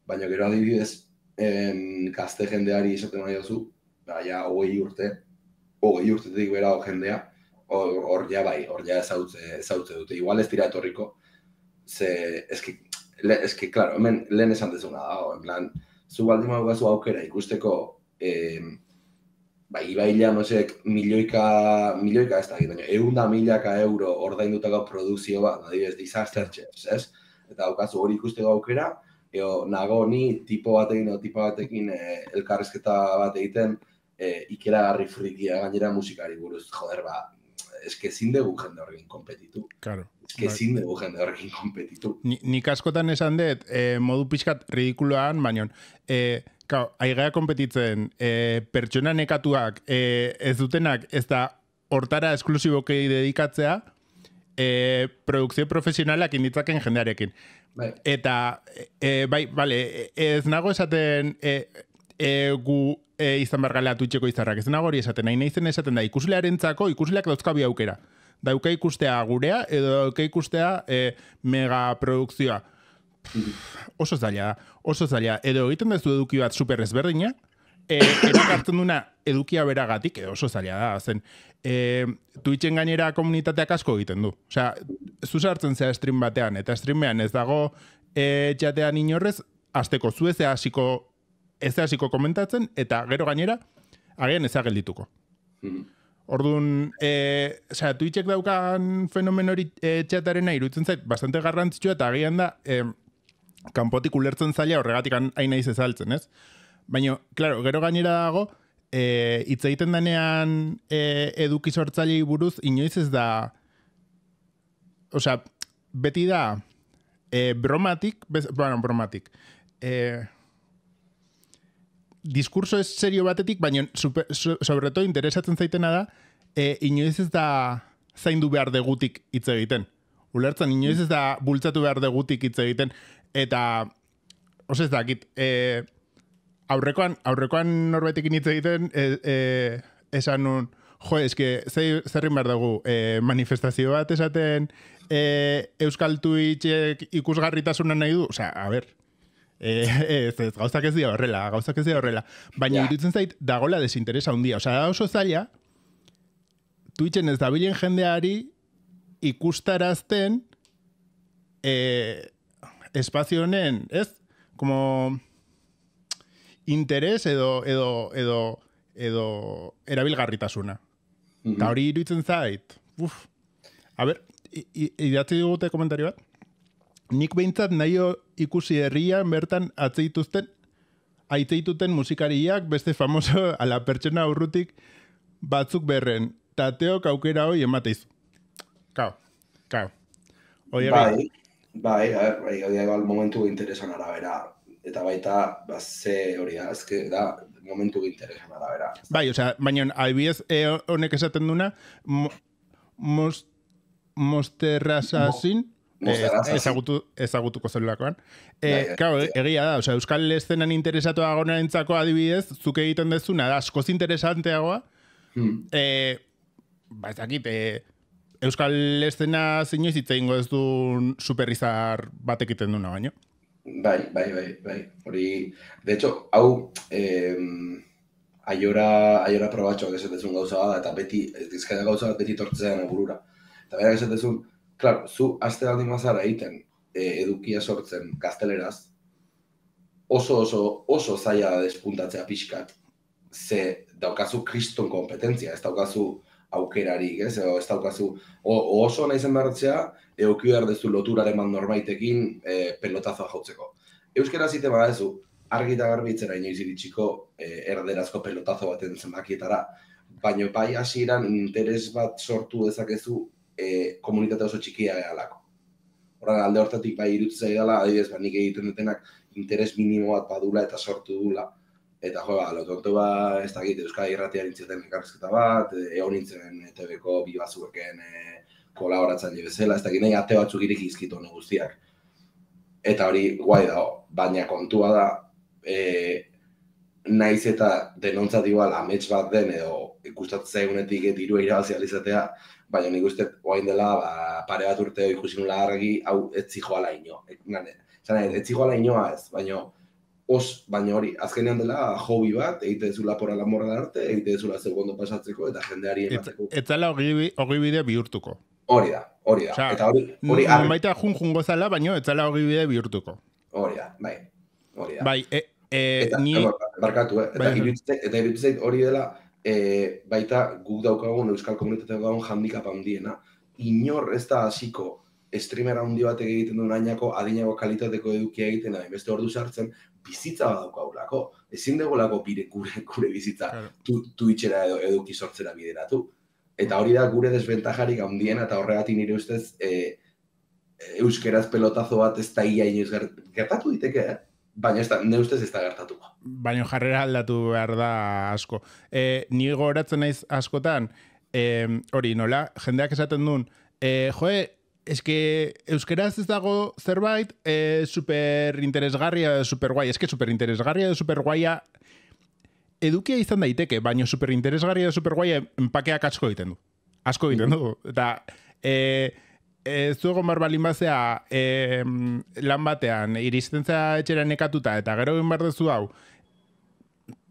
Baina gero adibidez, em, kaste jendeari esaten nahi duzu, ba, ja, hogei urte, hogei urtetik bera jendea, hor ja bai, hor ja ezagutze dute, igual ez dira etorriko, ze, eski, le, eski, hemen lehen esan dezuna ah, dago, oh, en plan, zu baldin zu aukera ikusteko, eh, bai, no milioika, milioika ez da, baina, egun da milaka euro ordaindutako produzio bat, adibidez, disaster chefs, ez? Eta aukazu hori ikusteko aukera, Eo, nago ni tipo batekin o tipo batekin e, eh, elkarrezketa bat egiten e, eh, ikera garri frikia gainera musikari buruz, joder, ba, es que ezin dugu jende horrekin kompetitu. Claro. que dugu jende horrekin kompetitu. Ni, nik askotan esan dut, eh, modu pixkat ridikuloan, baina eh, kao, aigea kompetitzen eh, pertsona nekatuak eh, ez dutenak, ez da hortara esklusiboki dedikatzea, eh, produkzio profesionalak inditzaken jendearekin. Bai. Eta, eh, bai, vale, ez nago esaten, eh, e, gu e, izan bergalea tutxeko izarrak. Ez nago hori esaten, nahi nahi esaten da, ikuslearen txako, ikusleak dauzka bi aukera. Dauka ikustea gurea, edo dauka ikustea e, megaprodukzioa. oso zaila Edo egiten duzu eduki bat super ezberdina, e, edo hartzen duna edukia beragatik, edo oso da, zen. E, Twitchen gainera komunitateak asko egiten du. Osea, zuzartzen hartzen zea stream batean, eta streamean ez dago e, txatean inorrez, azteko zuezea hasiko ez da hasiko komentatzen, eta gero gainera, agian ez dituko. Mhm. Orduan, e, eh, oza, Twitchek daukan fenomen hori e, eh, txatarena irutzen zait, bastante garrantzitsua eta agian da, e, kanpotik ulertzen zaila horregatik aina izazaltzen, ez? Baina, klaro, gero gainera dago, e, hitz egiten denean e, eduki sortzailei buruz, inoiz ez da, osea, beti da, e, bromatik, bueno, bromatik, e, diskurso ez serio batetik, baina super, sobreto interesatzen zaitena da, e, inoiz ez da zaindu behar degutik hitz egiten. Ulertzen, inoiz ez da bultzatu behar degutik hitz egiten. Eta, oso ez dakit, e, aurrekoan, aurrekoan norbaitekin hitz egiten, e, e, esan jo, eske, zer, zerrin behar dugu, e, manifestazio bat esaten, e, Euskal Twitchek ikusgarritasuna nahi du, osea, a ber, Eh, ez, ez, gauzak ez dira horrela, gauzak ez dira horrela. Baina iruditzen zait, dagola desinteresa handia. Osa, da oso zaila, Twitchen ez dabilen jendeari ikustarazten eh, espazio honen, ez? Como interes edo, edo, edo, edo erabilgarritasuna. Eta mhm. hori iruditzen zait, uf. A ber, idatzi dugute komentari bat? Nik behintzat nahi ikusi herria bertan atzeituzten, aiteituten musikariak beste famoso ala pertsona urrutik batzuk berren. Tateok aukera hoi emateiz. Kao, Kau. bai, bai, bai, bai, bai, momentu interesan arabera. Eta baita, baze hori da, azke, da, momentu interesan arabera. Bai, osea, baina, adibidez, eh, honek esaten duna, mo, mos, mosterrasasin, mo Eh, ezagutu, ezagutuko zelulakoan. eh, bai, bai, bai. egia da, oza, euskal eszenan interesatu dago adibidez, zuk egiten dezu, nada, askoz interesanteagoa. Hmm. Eh, ba, eh, euskal estena zinu izitzen ingo ez du superrizar bat egiten duna baino. Bai, bai, bai, bai. Hori, de hecho, hau, eh, aiora, aiora probatxoak esatezun gauza eta beti, gauza bat beti tortzean agurura. Eta berak esatezun, Claro, zu aste aldi mazara egiten e, edukia sortzen gazteleraz, oso oso oso zaila despuntatzea pixkat, ze daukazu kriston kompetentzia, ez daukazu aukerarik, ez, ez daukazu, oso naizen zen behartzea, eukio erdezu dezu loturaren normaitekin e, pelotazoa jautzeko. Euskera zite badezu, argi eta garbitzera inoiz iritsiko e, erderazko pelotazo baten zenbakietara, baina bai hasieran interes bat sortu dezakezu e, komunitate oso txikia lako. Horren alde hortatik bai irutu dela, adibidez, ba, nik egiten dutenak interes minimo bat badula eta sortu dula. Eta jo, ba, ba, ez da Euskal Euskadi irratia nintzen ekarrezketa bat, e, egon nintzen ETV-ko bibazurken e, kolaboratzen bezala, ez da egitein ate batzuk irik izkitu honu guztiak. Eta hori guai da, baina kontua da, e, naiz eta denontzat igual amets bat den edo ikustatzea egunetik diru irabazializatea, baina nik uste guain dela, ba, pare bat urte ikusi nula argi, hau ez zijoa ino. Zain, ez ez inoa ez, baina os, baina hori, Azkenean dela, hobi bat, egite zu lapora la morra arte, egite zu la segundo pasatzeko, eta jendeari emateko. Ez zela hori bidea bihurtuko. Hori da, hori da. Osa, hori hori, da. Baita jun jungo zela, baina ez hori bidea bihurtuko. Hori da, bai. Hori da. Bai, e... Eh, eta, ni... barkatu, eh? eta, bai, eta, eta, eta, eta, eta, e, baita guk daukagun euskal komunitateko daun handikap handiena. Inor ez da hasiko streamer handi batek egiten duen ainako adinago kalitateko edukia egiten da, beste ordu sartzen, bizitza bat daukagulako. Ezin degulako bire gure, gure bizitza tu, tuitxera edo eduki sortzera bideratu. Eta hori da gure desventajarik handiena eta horregatik nire ustez e, euskeraz pelotazo bat ez da inoiz gertatu diteke, eh? Baina ez da, ne ustez ez da gertatuko. Baina jarrera aldatu behar da asko. E, ni gogoratzen naiz askotan, e, hori nola, jendeak esaten duen, e, joe, eske euskeraz ez dago zerbait e, eh, super interesgarria da super guai. Eske super interesgarria da super guaia edukia izan daiteke, baina super interesgarria da super guai enpakeak asko egiten du. Asko egiten mm -hmm e, zu egon behar balin bazea e, lan batean, iristen zera etxera nekatuta, eta gero egin behar duzu hau,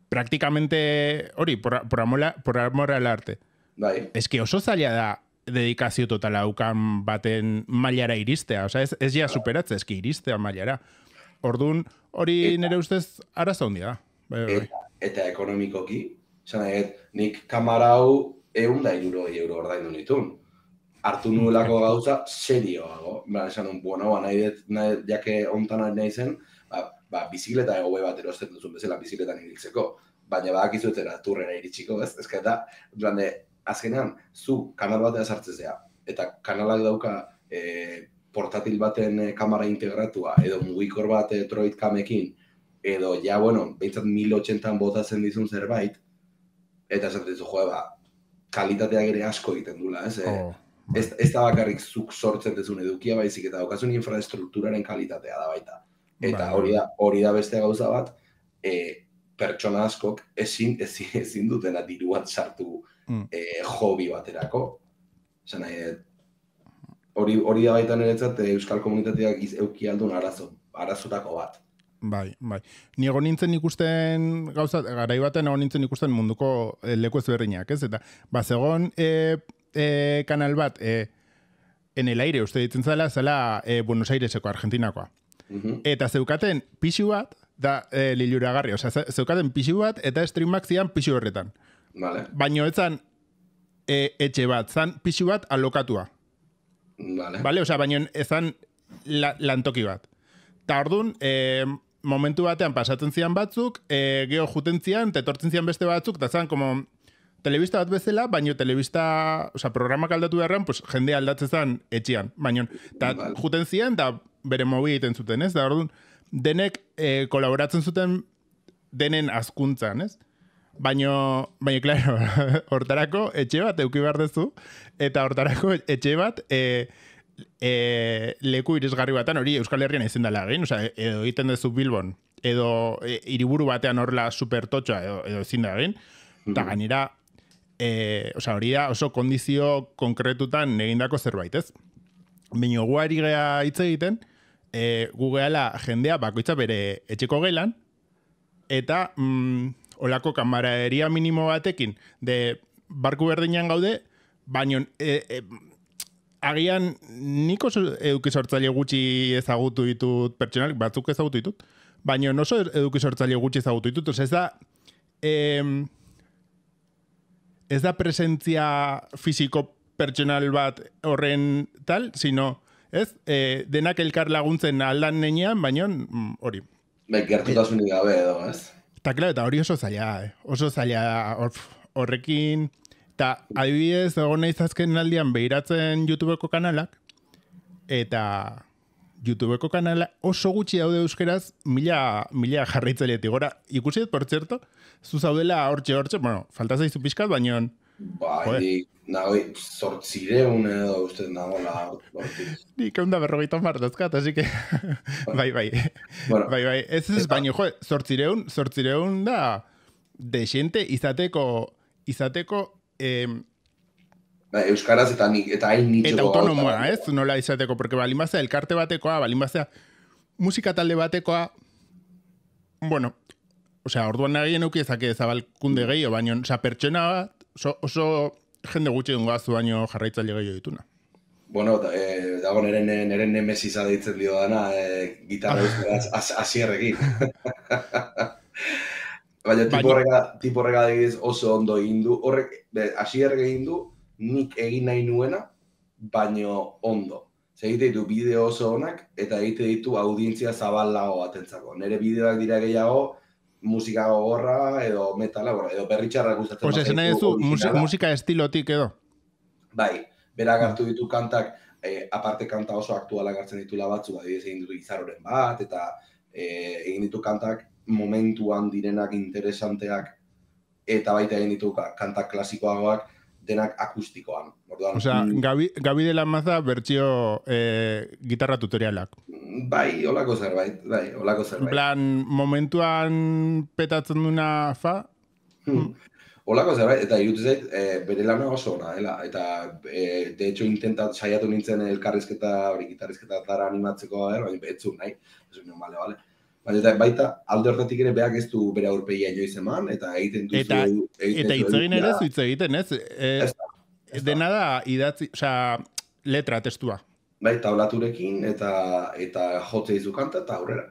praktikamente hori, el arte. Bai. Eski oso zaila da dedikazio totala aukan baten mailara iristea, oza, ez, ez ja superatze, eski iristea mailara. Orduan, hori nire ustez arazo handia da. Bai, bai. Eta, eta ekonomikoki, zan nik kamarau eunda iruro euro ordaindu nitun hartu nuelako gauza serioago. Ba, esan un bueno, ba, nahi dut, nahi, jake ontan nahi naizen ba, ba bizikleta ego bat erosten duzun bezala bizikletan ibiltzeko, baina ez izuetera turrera iritsiko, ez? Ez eta, blande, azkenean, zu kanal batean sartzea. eta kanalak dauka e, portatil baten e, kamera integratua, edo mugikor bat e, kamekin, edo, ja, bueno, behintzat 1080an botatzen dizun zerbait, eta esatzen zu, joe, ba, kalitateak ere asko egiten dula, ez? E, oh ez, ez da bakarrik zuk sortzen dezun edukia baizik eta okazun infrastrukturaren kalitatea da baita. Eta bai. hori, da, hori da beste gauza bat, e, pertsona askok ezin, ezin, ezin dutena diruan sartu mm. e, hobi baterako. Zena, e, hori, hori da baita niretzat e, Euskal Komunitateak giz aldun arazo, arazotako bat. Bai, bai. Ni nintzen ikusten gauza, garaibaten ibaten nintzen ikusten munduko e, leku ezberdinak, ez? Eta, bazegon, e, e, kanal bat e, en el aire uste ditzen zela, zala e, Buenos Aireseko Argentinakoa. Eta zeukaten pixu bat, da e, lilura garri, zeukaten pixu bat, eta streamak zian pixu horretan. Vale. Baina ez zan etxe bat, zan pixu bat alokatua. Vale. Vale? Osa, baina ez la, lantoki bat. Ta e, momentu batean pasatzen zian batzuk, e, geho juten zian, tetortzen zian beste batzuk, eta zan, como, telebista bat bezala, baino telebista, programa programak aldatu beharran, pues, jende aldatzen etxean, etxian, baino. Eta vale. Bai. juten ziren, da bere mobi egiten zuten, ez? Da hor denek e, kolaboratzen zuten denen azkuntzan, ez? Baino, baino, klaro, hortarako etxe bat euki behar dezu, eta hortarako etxe bat e, leku irisgarri batan, hori Euskal Herrian ezin dela egin, oza, edo egiten dezu Bilbon, edo e, iriburu batean horla supertotxoa, edo, edo ezin da egin, eta bai. gainera, e, eh, osa, hori da oso kondizio konkretutan negindako zerbait, ez? Baina guari gea hitz egiten, e, gu geala jendea bakoitza bere etxeko gelan, eta mm, olako kamaraderia minimo batekin, de barku berdinean gaude, baino e, eh, agian niko eduki sortzaile gutxi ezagutu ditut pertsonalik, batzuk ezagutu ditut, baino oso eduki gutxi ezagutu ditut, ez da, em, ez da presentzia fisiko pertsonal bat horren tal, sino, ez, e, eh, denak elkar laguntzen aldan nenean, baino mm, hori. Bai, bai, gabe edo, ez? Ta, eta hori oso zaila, eh? oso zaila horrekin, eta adibidez, egon nahizazken aldian beiratzen YouTubeko kanalak, eta YouTubeko kanala oso gutxi daude euskeraz, mila, mila jarritzaileetik gora. Ikusi dut, portzerto, zu zaudela hortxe hortxe, bueno, falta zaizu pixkat, baino... Bai, Joder. nik, nahi, edo uste nago Nik egun da berrogeita martazkat, así que... bai, bai, bueno, bai, bai, ez ez, eta... baino, jo, sortzireun, sortzireun da... De xente izateko, izateko, eh, Ba, euskaraz eta nik eta hain Eta autonomoa, ez? Nola izateko, porque balin bazea, elkarte batekoa, balin bazea, musika talde batekoa, bueno, o sea, orduan nagien euki ezake zabalkunde gehiago, baino, oza, pertsona bat, oso, oso jende gutxi dungo azu baino jarraitzaile gehiago dituna. Bueno, e, dago neren, neren nemesiz adeitzen dio dana, e, gitarra az, azierrekin. Baina, tipo horrega, tipo horrega oso ondo egin du, horrek, nik egin nahi nuena, baino ondo. Zegite ditu bideo oso onak, eta egite ditu audientzia zaballago bat entzako. Nere bideoak dira gehiago, musika gogorra edo metala, bora, edo perritxarra guztatzen. Pues Ozen nahi musika estilotik edo. Bai, Berak hartu ditu kantak, e, aparte kanta oso aktuala gartzen ditu labatzu, bat ez egin ditu izaroren bat, eta e, egin ditu kantak momentuan direnak interesanteak, eta baita egin ditu kantak klasikoagoak, denak akustikoan. Orduan, o mm. Gabi, Gabi de la Maza bertsio eh, gitarra tutorialak. Bai, holako zerbait, bai, holako zerbait. plan, momentuan petatzen duna fa? Hmm. hmm. Holako zerbait, eta irutu e, eh, bere lan oso ona, Eta, e, de hecho, intenta saiatu nintzen elkarrizketa, hori gitarrizketa zara animatzeko, eh, baina, etzun, nahi. Ez unio, bale, bale baina baita alde horretik ere beak ez du bere aurpeia joiz eman, eta egiten duzu... Eta, egiten eta ere egiten, ez? Eh, ez, da, ez da. Dena da, idatzi, oza, letra, testua. Bai, tablaturekin, eta eta jotze izu kanta, eta aurrera.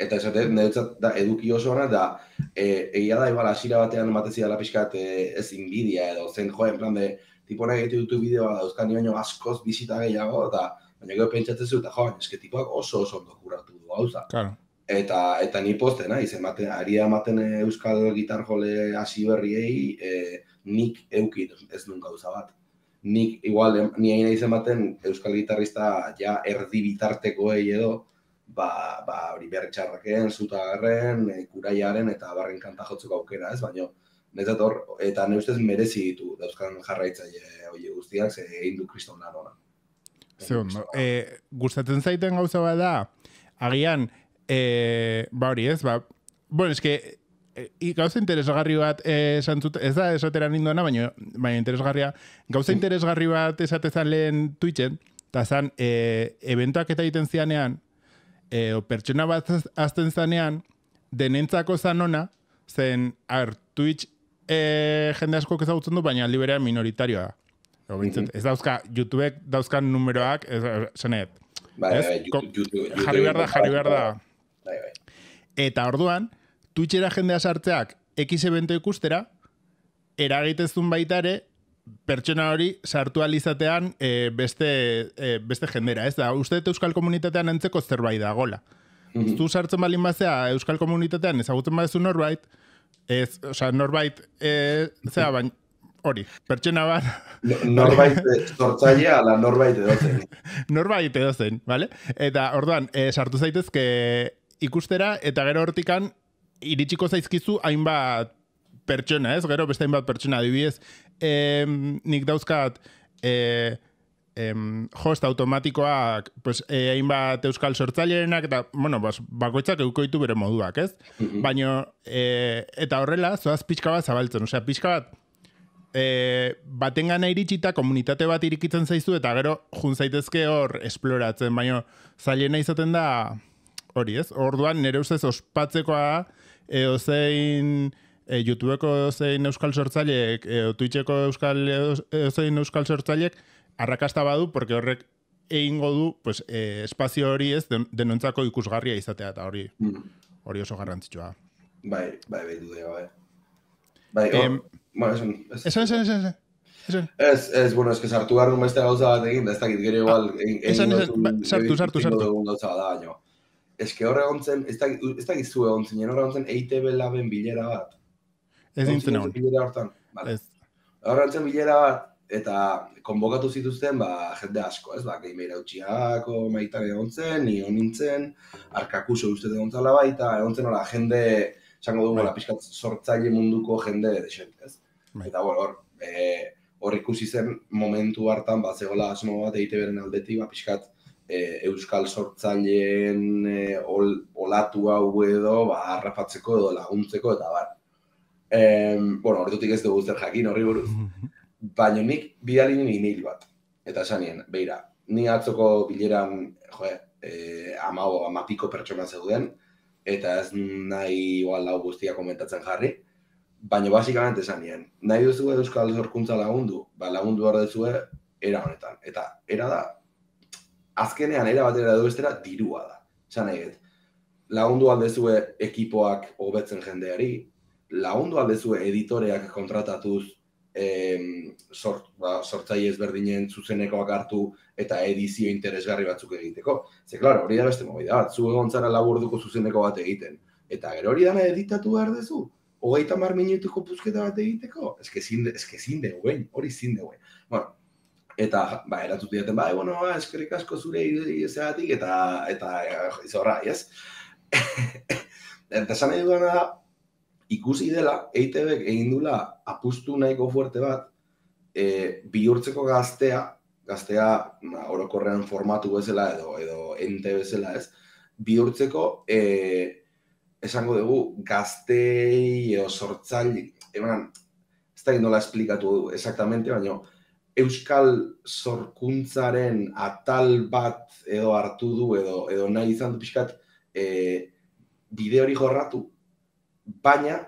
Eta ez da, eduki oso gana, da, eh, egia da, ebal, asira batean ematezi idala pixkat, eh, ez inbidia, edo, zen joen plan, de, tipo nahi egite dutu bideoa, da, euskan baino askoz bizita gehiago, eta, baina gero pentsatzen zu, eta joan, eske tipoak oso oso ondo kuratu du, hauza. Claro eta eta ni poste ematen euskal gitar jole hasi berriei e, nik eukit ez nun gauza bat nik igual ni aina izen baten euskal gitarrista ja erdi bitartekoei edo ba ba hori zutagarren e, kuraiaren eta barren kanta aukera ez baino nezat hor eta ne ustez merezi ditu euskaren jarraitzaile hoe guztiak ze egin du kristo zeun e, gustatzen zaiten gauza bada agian eh, ba hori ez, ba, bueno, ez que eh, gauza interesgarri bat eh, zut, ez da esatera ninduena, baina baina interesgarria, gauza interesgarri bat esatezan lehen Twitchen, eta zan, eh, eventuak eta egiten zianean, eh, o pertsona bat azten zanean, denentzako zanona, zen ar, Twitch eh, jende asko ezagutzen du, baina liberean minoritarioa. Mm -hmm. Ez dauzka, YouTubeek dauzkan numeroak, zenet. Bai, bai, jari behar da, jari behar da. Bai, bai. Eta orduan, Twitchera jendea sartzeak X evento ikustera, eragitezun baita ere, pertsona hori sartu alizatean eh, beste, e, beste jendera. Ez da, uste Euskal Komunitatean antzeko zerbait da, gola. Mm sartzen balin bazea Euskal Komunitatean ezagutzen badezu norbait, ez, oza, norbait, e, eh, zera hori, pertsona bat... norbait sortzaia, ala norbait edo norbait edo zen, Eta, orduan, e, sartu zaitezke ikustera eta gero hortikan iritsiko zaizkizu hainbat pertsona, ez? Gero beste hainbat pertsona adibidez, eh nik dauzkat eh em, host automatikoak pues, eh, hainbat euskal sortzailerenak eta bueno, bas, bakoitzak euko bere moduak, ez? Mm-hmm. Baino, eh, eta horrela, zoaz pixka bat zabaltzen. Osea, pixka bat eh, batengana iritsita komunitate bat irikitzen zaizu eta gero jun zaitezke hor esploratzen. Baino, zailena izaten da hori ez. Orduan nire ustez ospatzekoa edo zein e, YouTubeko zein euskal sortzailek e, Twitcheko euskal edo zein euskal sortzailek arrakasta badu, porque horrek egingo du pues, e, espazio hori ez denontzako ikusgarria izatea eta hori hmm. hori oso garrantzitsua. Bai, bai, bai, dudea, bai. Bai, hori, em... ma, esan, esan, esan, esan, esan. Ez, es, es, bueno, ez es que sartu garrun beste gauza bat egin, ez dakit gero igual ah, egin gauza bat eske horre gontzen, ez da gizue gontzen, jen horre gontzen EITB laben bilera bat. Ez dintzen Bilera hortan. Horre bilera bat, eta konbokatu zituzten, ba, jende asko, ez, ba, gameira utxiako, maitan egon zen, ni hon nintzen, arkakuso uste egon zela baita, egon zen, jende, txango dugu, right. Bai. pixkat sortzaile munduko jende de ez. Bai. Eta, bueno, hor, eh, hor ikusi zen momentu hartan, ba, zegoela asmo bat, eite beren aldetik, ba, pixkat, E, euskal sortzaileen e, ol, olatu hau edo, ba, arrapatzeko edo laguntzeko eta bar. E, bueno, horretutik ez dugu zer jakin horri buruz. Baina nik bidali nien bat. Eta esanien, beira, ni atzoko bileran, joe, e, amago, pertsona zeuden, eta ez nahi igual lau guztia komentatzen jarri. Baina, basikamente esan nien, nahi duzu euskal zorkuntza lagundu, ba, lagundu hor era honetan. Eta, era da, azkenean era batera edo bestera dirua da. Esan lagundu aldezue ekipoak hobetzen jendeari, lagundu aldezue editoreak kontratatuz em, sort, ba, sortzai ezberdinen zuzenekoak hartu eta edizio interesgarri batzuk egiteko. Ze, klaro, hori da beste mobi da, zu egon laburduko zuzeneko bat egiten. Eta gero hori dana editatu behar dezu, hogeita mar minutuko puzketa bat egiteko. Ez que zinde, ez hori zinde, hori Bueno, eta ba eratu dieten bai bueno ba, asko zure izatik eta eta zorra eh, ez eta sane dudana ikusi dela EITB egin dula apustu nahiko fuerte bat e, bihurtzeko gaztea gaztea ma, ba, orokorrean formatu bezala edo edo ente bezala ez bihurtzeko e, esango dugu gaztei edo eman ez da nola esplikatu exactamente baina euskal sorkuntzaren atal bat edo hartu du edo, edo nahi izan du pixkat e, bide hori jorratu, baina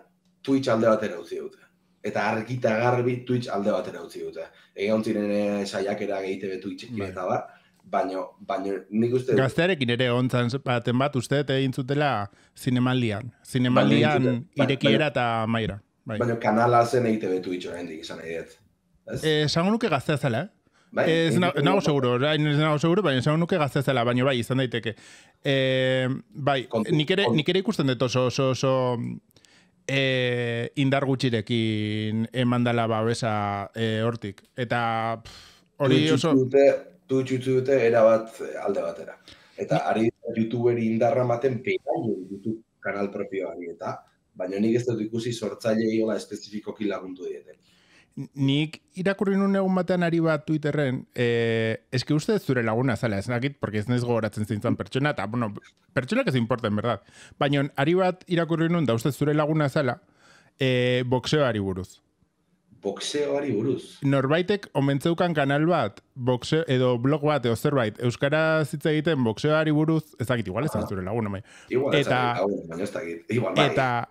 Twitch alde batera utzi dute. Eta argita garbi Twitch alde batera utzi dute. Egon ziren e, saiakera gehite betu bai. itxekin eta bar, baina, baina nik uste... Gaztearekin ere ontzan baten bat uste eta egin zutela zinemaldian. Zinemaldian irekiera eta maira. Bai. Baina kanala zen egite betu itxo hendik izan edet. Eh, esango nuke gaztea zela, eh? Bai, ez nago seguro, orain ez seguro, baina esango nuke gaztea zela, baina bai, izan daiteke. Eh, bai, nik ere, ikusten dut oso, oso, oso eh, indar gutxirekin eman dela babesa eh, hortik. Eta hori oso... Tu txutu dute, era bat eh, alde batera. Eta ari youtuberi indarra maten peinaino youtube kanal propio eta baina nik ez dut ikusi sortzailea espezifikoki laguntu dieten nik irakurri nun egun batean ari bat Twitterren, eh, uste zure laguna zala, ez porque ez nez gogoratzen zeintzan pertsona, bueno, pertsona que importen, berdat. en ari bat irakurri nun da uste zure laguna zala, eh, boxeo ari buruz. Boxeo ari buruz. Norbaitek omentzeukan kanal bat, edo blog bat edo zerbait, euskara hitz egiten boxeo ari buruz, ez igual ez zure laguna mai. Igual, eta ez dakit, igual, eta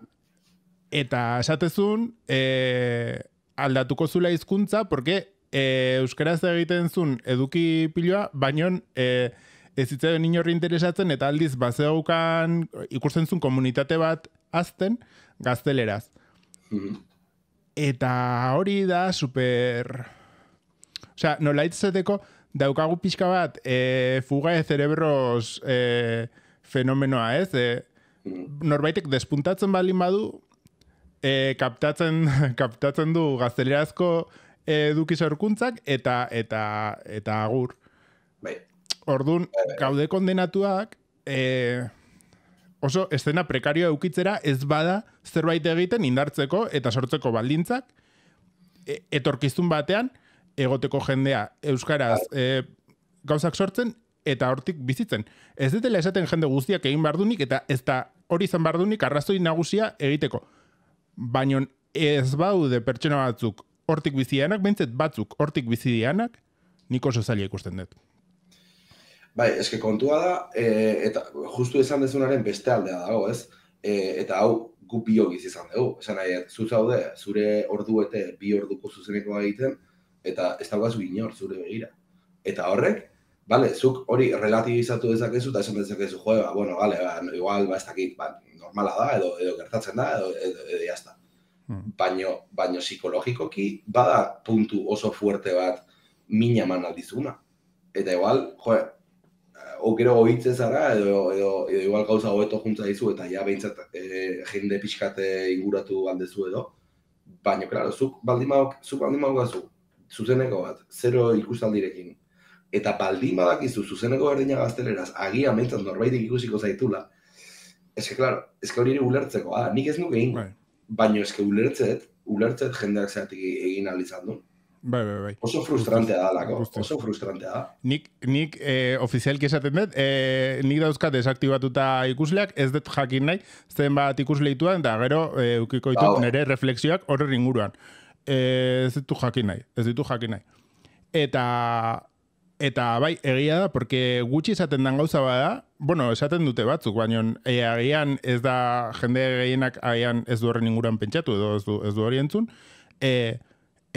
Eta esatezun, eh, aldatuko zula hizkuntza porque e, euskaraz egiten zuen eduki piloa, baino e, ez zitzaion inorri interesatzen eta aldiz bazeukan ikusten zuen komunitate bat azten gazteleraz. Mhm. Eta hori da super... Osea, nola hitzeteko, daukagu pixka bat e, fuga e zerebros fenomenoa, ez? E, norbaitek despuntatzen balin badu, e, kaptatzen, kaptatzen du gaztelerazko e, eta eta eta agur. Bai. Ordun bai, bai, bai. gaude kondenatuak e, oso escena prekario eukitzera ez bada zerbait egiten indartzeko eta sortzeko baldintzak e, etorkizun batean egoteko jendea euskaraz e, gauzak sortzen eta hortik bizitzen. Ez dutela esaten jende guztiak egin bardunik eta ez da hori zan bardunik arrazoi nagusia egiteko baino ez baude pertsona batzuk hortik bizianak, bintzet batzuk hortik bizianak, niko oso zaila ikusten dut. Bai, eske kontua da, e, eta justu esan dezunaren beste aldea dago, ez? E, eta hau, gu bio izan dugu. Esan nahi, zu zaude, zure orduete, bi orduko zuzeneko egiten, eta ez daugazu inor zure begira. Eta horrek, bale, zuk hori relativizatu dezakezu, eta esan dezakezu, joe, ba, bueno, bale, ba, igual, ba, ez dakit, ba, normala da, edo, edo gertatzen da, edo, edo, edo, edo jazta. Hmm. Baino, baino psikologikoki, bada puntu oso fuerte bat mina eman aldizuna. Eta igual, jo, eh, okero goitzen zara, edo, edo, edo, igual gauza hobeto juntza dizu, eta ja behintzat e, jende pixkate inguratu aldezu edo. Baina, klaro, zuk baldin zuk zuzeneko bat, zero ikustaldirekin, eta baldin badakizu zuzeneko berdina gazteleraz, agia mentzat norbaitik ikusiko zaitula, Ez que, klar, ez que hori ulertzeko, ah, nik ez nuke egin. Bai. Baina ez que ulertzet, ulertzet jendeak zehatik e-, egin alizan du. Bai, bai, bai. Oso frustrantea da, lako. Oso frustrantea da. Nik, nik eh, ofizialki esaten dut, eh, nik dauzka desaktibatuta ikusleak, ez dut jakin nahi, zen bat ikusleituan, da gero, eh, ukiko ditut, nire refleksioak horre inguruan. Eh, ez ditu jakin nahi, ez ditu jakin nahi. Eta, Eta bai, egia da, porque gutxi izaten dan gauza bada, bueno, esaten dute batzuk, baina e, agian ez da jende gehienak agian ez du horren inguran pentsatu edo ez du, ez du hori entzun. E,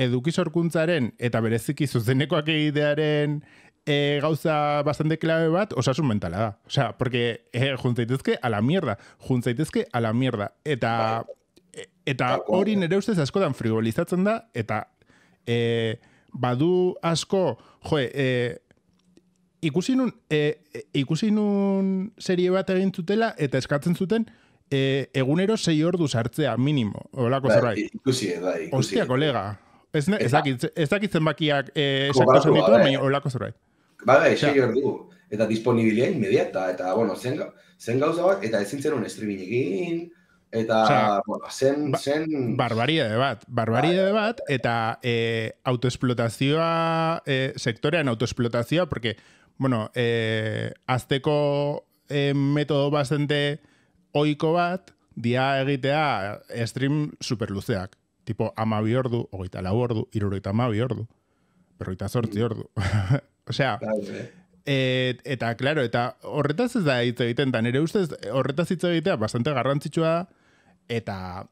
eduki sorkuntzaren eta bereziki zuzenekoak egidearen e, eh, gauza bastante klabe bat osasun mentala da. Osea, porque e, juntzaitezke a la mierda, juntzaitezke a la mierda. Eta... Bai. eta hori nere ustez askotan frivolizatzen da, eta e, badu asko, joe, e, ikusi nun, e, e, ikusi nun serie bat egin zutela eta eskatzen zuten e, egunero sei ordu sartzea minimo, holako bai, zerbait. Ikusi da, bai, ikusi. Ostia, kolega. Ez ne, ez dakit zenbakiak e, esakto ditu, eh. baina holako zerbait. Ba, bai, bai ordu eta disponibilia inmediata eta bueno, zen zen gauza bat eta ezin zenun streaming egin, Eta, bueno, zen, ba zen... de bat, barbaria bat, eta eh, autoexplotazioa, eh, sektorean autoesplotazioa, porque, bueno, eh, azteko eh, metodo bastante oiko bat, dia egitea stream superluzeak. Tipo, ama bi ordu, ogeita lau ordu, iruruita ama bi ordu, perroita zortzi mm. ordu. o eh, eta, claro, eta horretaz ez da hitz egiten, da nire ustez horretaz hitz egitea bastante garrantzitsua eta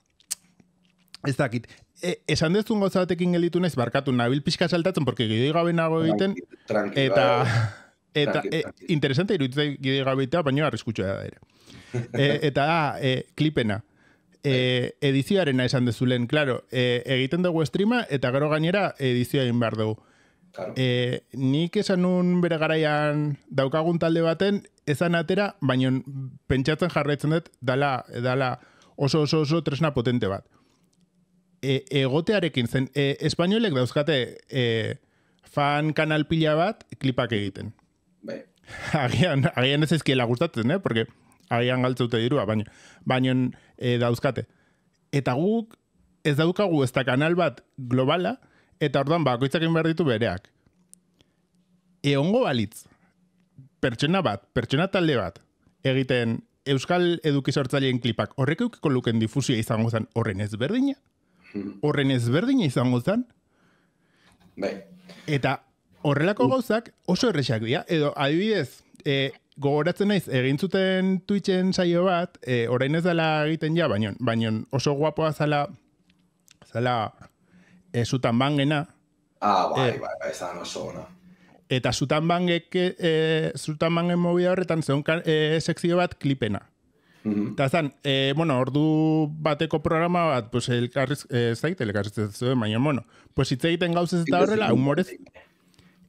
ez dakit, E, esan dezun gozatekin gelitunez barkatu nabil pixka saltatzen porque gidei gabe nago egiten eta e, interesante iruditzen gidei gabe eta baino arriskutsua da ere. E, eta a, ah, e, klipena e, bai. edizioarena esan dezulen, claro, egiten dugu estrima eta gero gainera edizioa egin behar dugu. E, nik esan nun bere garaian daukagun talde baten ezan atera, baino pentsatzen jarraitzen dut dala, dala oso oso oso tresna potente bat. E, egotearekin zen, e, dauzkate e, fan kanal pila bat klipak egiten. Bai. Agian, agian ez ezkiela gustatzen, eh? Porque agian galtzeute dirua, baina baino, e, dauzkate. Eta guk ez daukagu ez da kanal bat globala, eta orduan bakoitzakin behar ditu bereak. Eongo balitz, pertsona bat, pertsona talde bat, egiten Euskal eduki sortzaileen klipak horrek eukiko luken difusia izango zen horren ezberdina? Hmm. Horren ezberdina izango zen? Bai. Eta horrelako gauzak oso errexak dira. Edo, adibidez, e, gogoratzen naiz, egin zuten Twitchen saio bat, e, orain ez dela egiten ja, baino, baino oso guapoa zala, zala e, zutan bangena. Ah, bai, bai, bai ez da oso eta zutan bangek e, eh, zutan bangek movida horretan zeon e, sekzio bat klipena. Mhm. Eta zan, eh, bueno, ordu bateko programa bat, pues, elkarriz, e, zait, elkarriz ez zuen, baina, bueno, pues, hitz egiten gauzez eta horrela, humorez,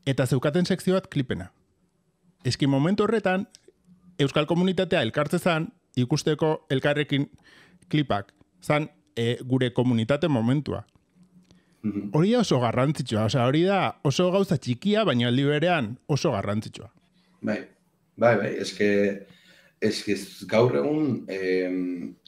eta zeukaten sekzio bat klipena. Eski momentu horretan, Euskal Komunitatea elkartze zan, ikusteko elkarrekin klipak, zan, e, gure komunitate momentua. Hori da oso garrantzitsua, osea, hori da oso gauza txikia, baina aldi berean oso garrantzitsua. Bai, bai, bai, eske, eske gaur egun em,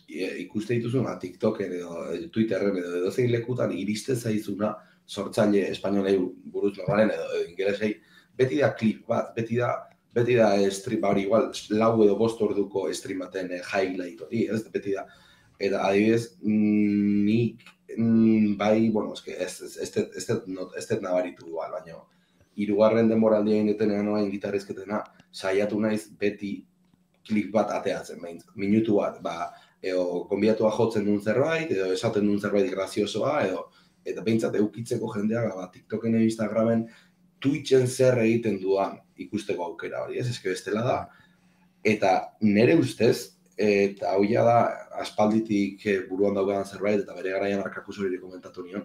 e, ikuste dituzun, ba, TikTok edo e, Twitter edo edo zein lekutan iriste zaizuna sortzaile espainolei buruz edo ingelesei, beti da klik bat, beti da, beti da estrim, ba, igual, lau edo bost orduko streamaten eh, highlight. hori. ez beti da. Eta, adibidez, mm, nik Mm, bai, bueno, eske ez ez ez ez ez ez no ez ez nabaritu al gitarrizketena saiatu naiz beti klik bat ateatzen minutu bat ba edo gonbiatua jotzen duen zerbait edo esaten duen zerbait graziosoa edo eta beintzat eukitzeko jendea ba TikToken Instagramen Twitchen zer egiten duan ikusteko aukera hori ez eske bestela da eta nere ustez eta hau da, aspalditik eh, buruan daugadan zerbait, eta bere garaian arkakuz hori komentatu nion,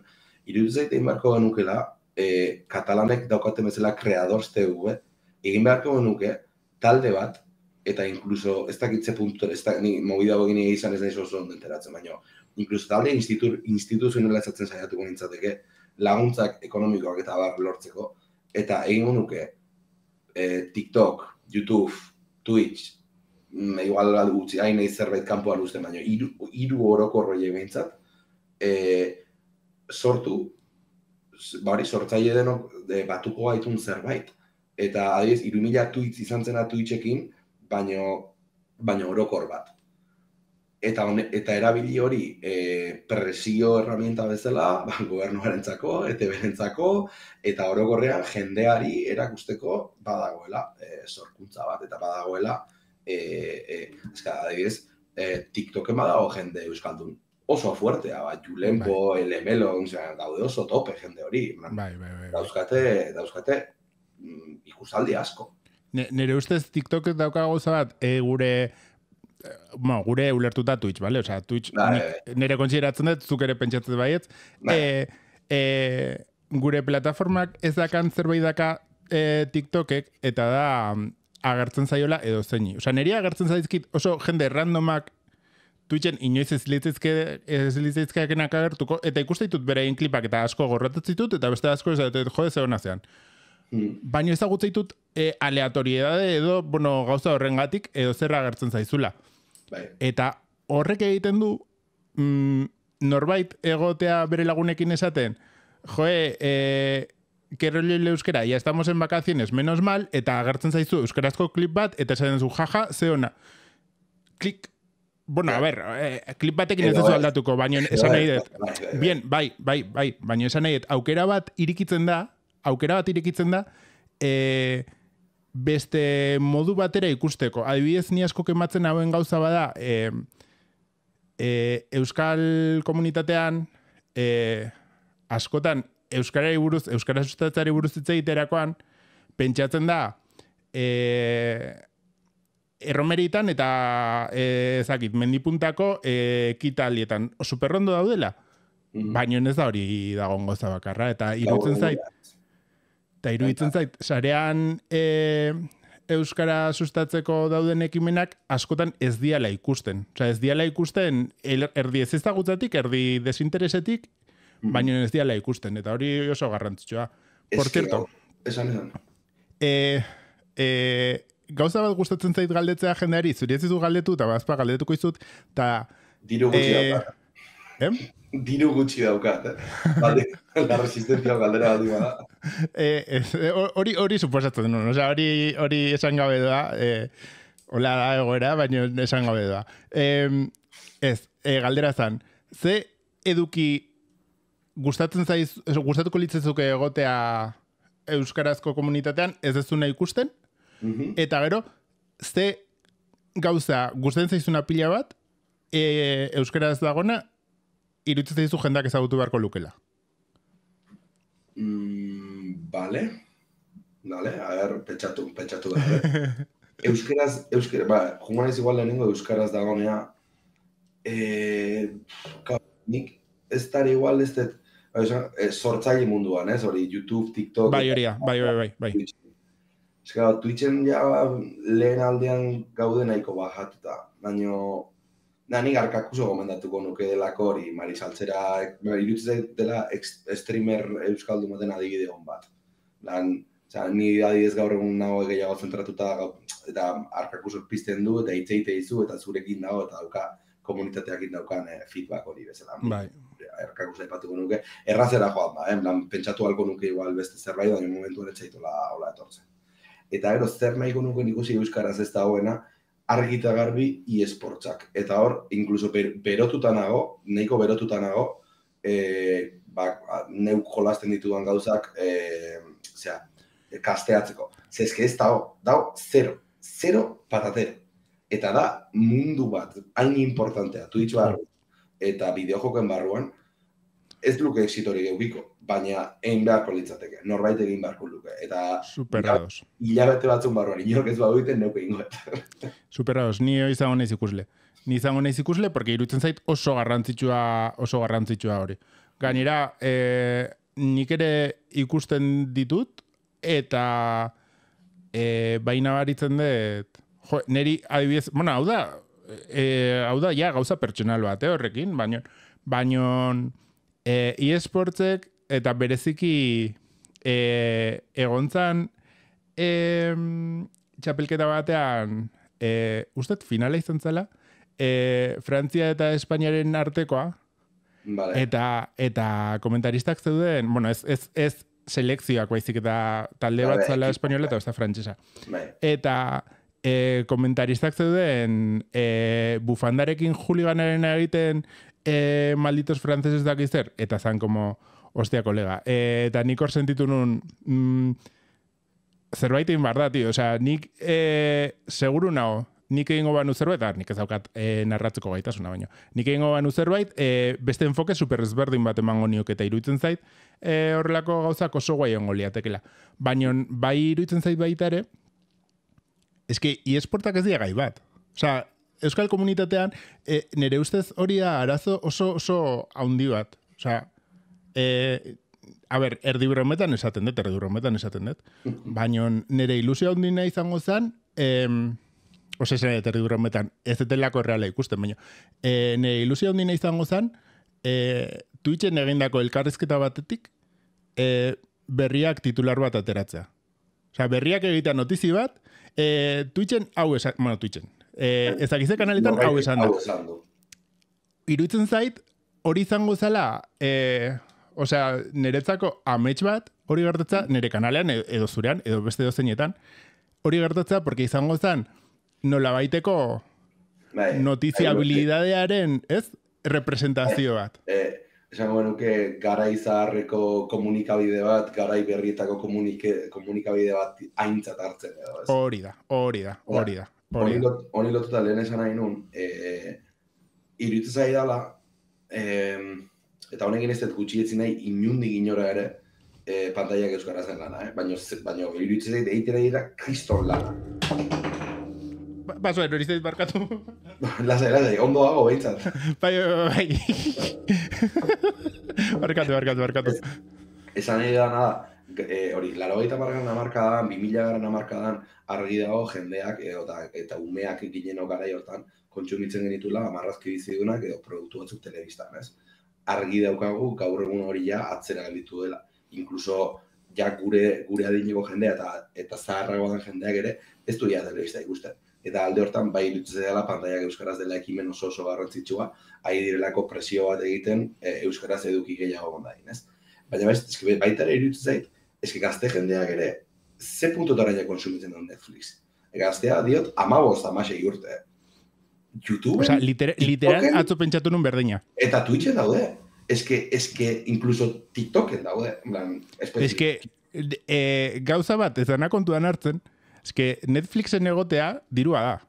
iruditzen zaite egin beharko genukela, e, eh, katalanek daukaten bezala kreadorz tegu, eh? egin beharko genuke, talde bat, eta inkluso, ez dakitze puntu, ez dakitze, ni mogida gine izan ez nahi oso ondo enteratzen, baina, inkluso talde institu, instituzionela esatzen zainatuko nintzateke, laguntzak ekonomikoak eta bar lortzeko, eta egin genuke, eh, TikTok, YouTube, Twitch, me mm, igual gutxi hain nahi zerbait kanpoan uzten baino hiru hiru orokorroie e, sortu bari sortzaile denok e, batuko gaitun zerbait eta adiez 3000 tweets izan zenatu tweetekin baino baino orokor bat eta eta erabili hori e, presio herramienta bezala ba, gobernuarentzako eta berentzako eta orokorrean jendeari erakusteko badagoela e, sorkuntza bat eta badagoela e, e, azka, adibidez, e, eh, TikTok ema dago jende Euskaldun oso fuertea, abat, Julenpo, bai. Lemelon, bai. zera, daude oso tope jende hori. Bai, bai, bai, bai, Dauzkate, dauzkate mm, ikusaldi asko. Nere ustez TikTok daukagau zabat, e, gure eh, Bueno, gure ulertuta Twitch, bale? Osa, Twitch da, bai, nik, nire kontsieratzen dut, zuk ere pentsatzen baietz. E, e, gure plataformak ez dakan zerbait daka e, TikTokek, eta da agertzen zaiola edo zeini. Osa, agertzen zaizkit oso jende randomak Twitchen inoiz ezlitzeizkeak enak agertuko, eta ikuste ditut bere egin klipak eta asko gorratut zitut, eta beste asko ez da jode jodez egon azean. Mm. Baina ezagutzen eh, aleatoriedade edo bueno, gauza horren edo zerra agertzen zaizula. Bai. Eta horrek egiten du mm, norbait egotea bere lagunekin esaten, joe, e, kero lehile euskera, ya estamos en vacaciones, menos mal, eta agertzen zaizu euskarazko klip bat, eta esaten zu jaja, ze Klik. Bueno, a ver, eh, klip batekin ez zu aldatuko, baina esan nahi dut. Bien, bai, bai, bai, baina esan nahi dut. Aukera bat irikitzen da, aukera bat irikitzen da, eh, beste modu batera ikusteko. Adibidez, ni asko kematzen hauen gauza bada, eh, eh, euskal komunitatean, eh, askotan euskara buruz, euskara sustatzeari buruz hitz egiterakoan pentsatzen da e, erromeritan eta e, ezakit mendipuntako ekitalietan superrondo daudela. Mm. Baino ez da hori dagongo zabakarra, bakarra eta irutzen zait. iruditzen zait sarean e, euskara sustatzeko dauden ekimenak askotan ez diala ikusten. Osea ez diala ikusten erdi ez ezagutzatik, erdi desinteresetik baina mhm. ez diala ikusten, eta hori oso garrantzitsua. Por esan e, e, gauza bat gustatzen zait galdetzea jendeari, zuri ez galdetu, eta bazpa galdetuko izut, eta... Diru gutxi e, eh, dauka. Em? Diru gutxi dauka. la resistencia galdera bat dira. hori hori suposatzen no? hori hori esan gabe da, e, hola da egoera, baina esan gabe da. E, ez, galdera zan, ze eduki gustatzen zaiz, gustatuko litzezuke egotea euskarazko komunitatean, ez ez ikusten, mhm. eta gero, ze gauza, gustatzen zaizuna pila bat, e, euskaraz dagona, irutzen zaizu jendak ezagutu beharko lukela. Mm, vale. Vale, a ber, da. Eh. euskaraz, euskaraz, ba, juman igual lehenengo euskaraz dagonea, e, eh, ka, nik, ez tari igual ez dut Eh, sortzaile munduan, ez? Hori YouTube, TikTok. Bai, hori, bai, bai, bai, bai. Twitchen ja lehen aldean gaude nahiko bajatuta. Baina, da, nik arkakuso gomendatuko nuke delako hori, Mari Saltzera, ba, dela streamer Euskaldu moten adigide hon bat. Lan, oza, ni adidez gaur egun nago gehiago zentratuta, eta arkakuso pizten du, eta itzeite izu, eta zurekin dago, eta dauka komunitateak dauka eh, feedback hori bezala. Bai, errakakos aipatuko nuke, errazera joan ba, eh? Lan, pentsatu halko nuke igual beste zerbait, da momentu ere hola etortzen. Eta gero, zer nahiko nuke ikusi euskaraz ez da hoena, argita garbi esportzak. Eta hor, inkluso per, berotuta nago, nahiko berotuta nago, e, ba, neuk jolasten dituan gauzak, e, eh, zera, kasteatzeko. Zezke ez dago, dago, zero, zero patatero. Eta da, mundu bat, hain importantea, tu ditu eta bideojokoen barruan, ez luke exitori geubiko, baina egin beharko litzateke, norbait egin beharko luke. Eta superados. hilabete batzun barruan, inork ez badu duiten, neuke ingoet. superados, ni hori zango nahi zikusle. Ni izango nahi zikusle, porque irutzen zait oso garrantzitsua, oso garrantzitsua hori. Gainera, e, nik ere ikusten ditut, eta e, eh, baina baritzen dut, jo, neri adibidez, bueno, hau da, e, hau da, ja, gauza pertsonal bat, eh, horrekin, baino, baino, e, eta bereziki, e, egontzan, e, txapelketa batean, e, uste, finala izan zela, e, Frantzia eta Espainiaren artekoa, vale. eta, eta komentaristak zeuden, bueno, ez, ez, ez selekzioak baizik eta talde vale, bat zala espainola eta beste frantsesa. Vale. Eta, e, komentaristak zeuden e, bufandarekin juliganaren egiten e, malditos franceses da gizzer, eta zan como hostia kolega. E, eta nik hor sentitu nun mm, zerbait egin Osea, nik e, seguru nao, nik egingo banu zerbait, nik ez daukat e, narratzeko gaitasuna baino. Nik egingo banu zerbait, e, beste enfoke super ezberdin bat emango niok eta iruditzen zait, e, horrelako gauzak oso guai ongo liatekela. Baina bai iruditzen zait baita ere, Ez que, iesportak ez diagai bat. Osa, euskal komunitatean, e, eh, nere ustez hori da arazo oso, oso haundi bat. Osa, e, eh, a ber, erdi brometan esaten dut, erdi brometan esaten dut. Baina nere ilusio haundi nahi izango zen, em, Ose, zene, terri metan, ez etelako erreala ikusten, baina. Eh, e, ne ilusio nahi zango zen, e, Twitchen egindako elkarrezketa batetik, e, berriak titular bat ateratzea. Osa, berriak egitea notizi bat, Eh, Twitchen hau esan, bueno, Twitchen. Eh, ez kanaletan hau esan da. Iruitzen zait, hori izango zala, eh, osea, niretzako amets bat, hori gertatza, nire kanalean, e, edo zurean, edo beste dozenetan, hori gertatza, porque izango zan, nola baiteko bai, notiziabilidadearen, ez, representazio eh, bat. Eh, eh esango nuke gara izaharreko komunikabide bat, gara iberrietako komunikabide bat aintzat hartzen edo. Ez? Hori da, hori da, bai. hori da. Hori da. Honi lotuta lehen esan nahi nun, e, eta honekin ez dut gutxi nahi inundik inora ere, e, pantaiak euskara zen lana, eh? baina baino, iruditzen zait, egitera kriston lana. Ba-, ba, zuen, hori zait, barkatu. Laza, laza, ondo dago, behitzat. Bai, bai, bai. barkatu, barkatu, barkatu. esan nahi da, nada, eh, e, hori, laro gaita margan amarkadan, bimila garen argi dago jendeak, eta, eta umeak ginen gara jortan, kontsumitzen genitula, amarrazki bizidunak, edo, produktu batzuk telebistan, ez? Argi daukagu, gaur egun hori ja, atzera gelditu dela. Inkluso, ja, gure, gure adineko jendea, eta, eta zaharragoan jendeak ere, ez du ja telebista ikusten eta alde hortan bai dela pantaiak euskaraz dela ekimen oso oso garrantzitsua, ai direlako presio bat egiten e, euskaraz eduki gehiago gondain, ez? Baina bai, eske baita ere irutu zait, eski gazte jendeak ere, ze puntu daraina konsumitzen duen Netflix? E, gaztea diot, amaboz, amasei urte. YouTube? Osa, liter literal atzo pentsatu un berdina. Eta Twitch daude. Eske, eske, incluso TikToken daude. plan eske, eh, gauza bat, ez dana kontuan hartzen, Ez que Netflixen egotea dirua da.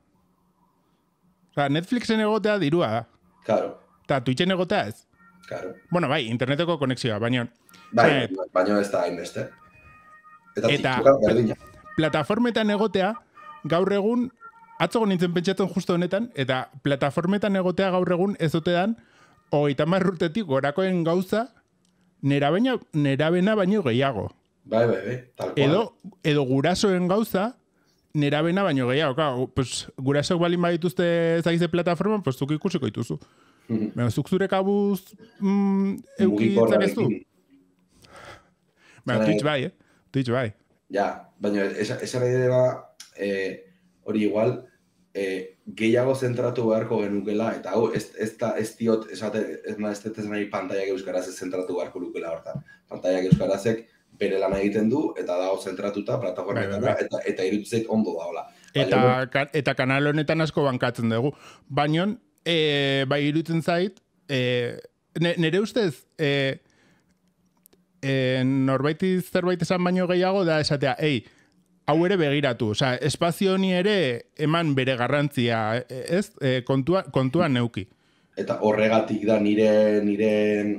sea, Netflixen egotea dirua da. Claro. Ta Twitchen egotea ez. Claro. Bueno, bai, interneteko konexioa, baina... Bai, eh, bai, baina ez da Eta, eta plataformetan egotea, gaur egun, atzogon nintzen pentsatzen justo honetan, eta plataformetan egotea gaur egun ez dute dan, oita marrutetik gorakoen gauza, nera baina, baino gehiago. Bai, bai, bai, tal edo, edo gurasoen gauza, nera bena baino gehiago, ka, pues, gura esok balin badituzte zaize plataforma, pues, zuk ikusiko dituzu. Mm -hmm. zuk zure kabuz mm, eukitzen ez du? Baina, Zanai... bai, eh? Twitch bai. Ja, baina, esa, esa la idea eh, hori igual, eh, gehiago zentratu beharko genukela, eta hau, ez, ez, ta, ez diot, esate, ez ma, ez ez nahi pantaiak euskaraz ez zentratu beharko nukela hortan. Pantaiak euskarazek, bere lan egiten du eta dago zentratuta plataformaetara bai, bai, eta eta irutzek ondo da hola. Eta eta kanal honetan asko bankatzen dugu. Bainon e, eh, bai irutzen zait eh, e, nere ustez e, eh, e, norbait zerbait esan baino gehiago da esatea, ei, hau ere begiratu, osea, espazio honi ere eman bere garrantzia, ez? E, kontua, neuki. Eta horregatik da nire nire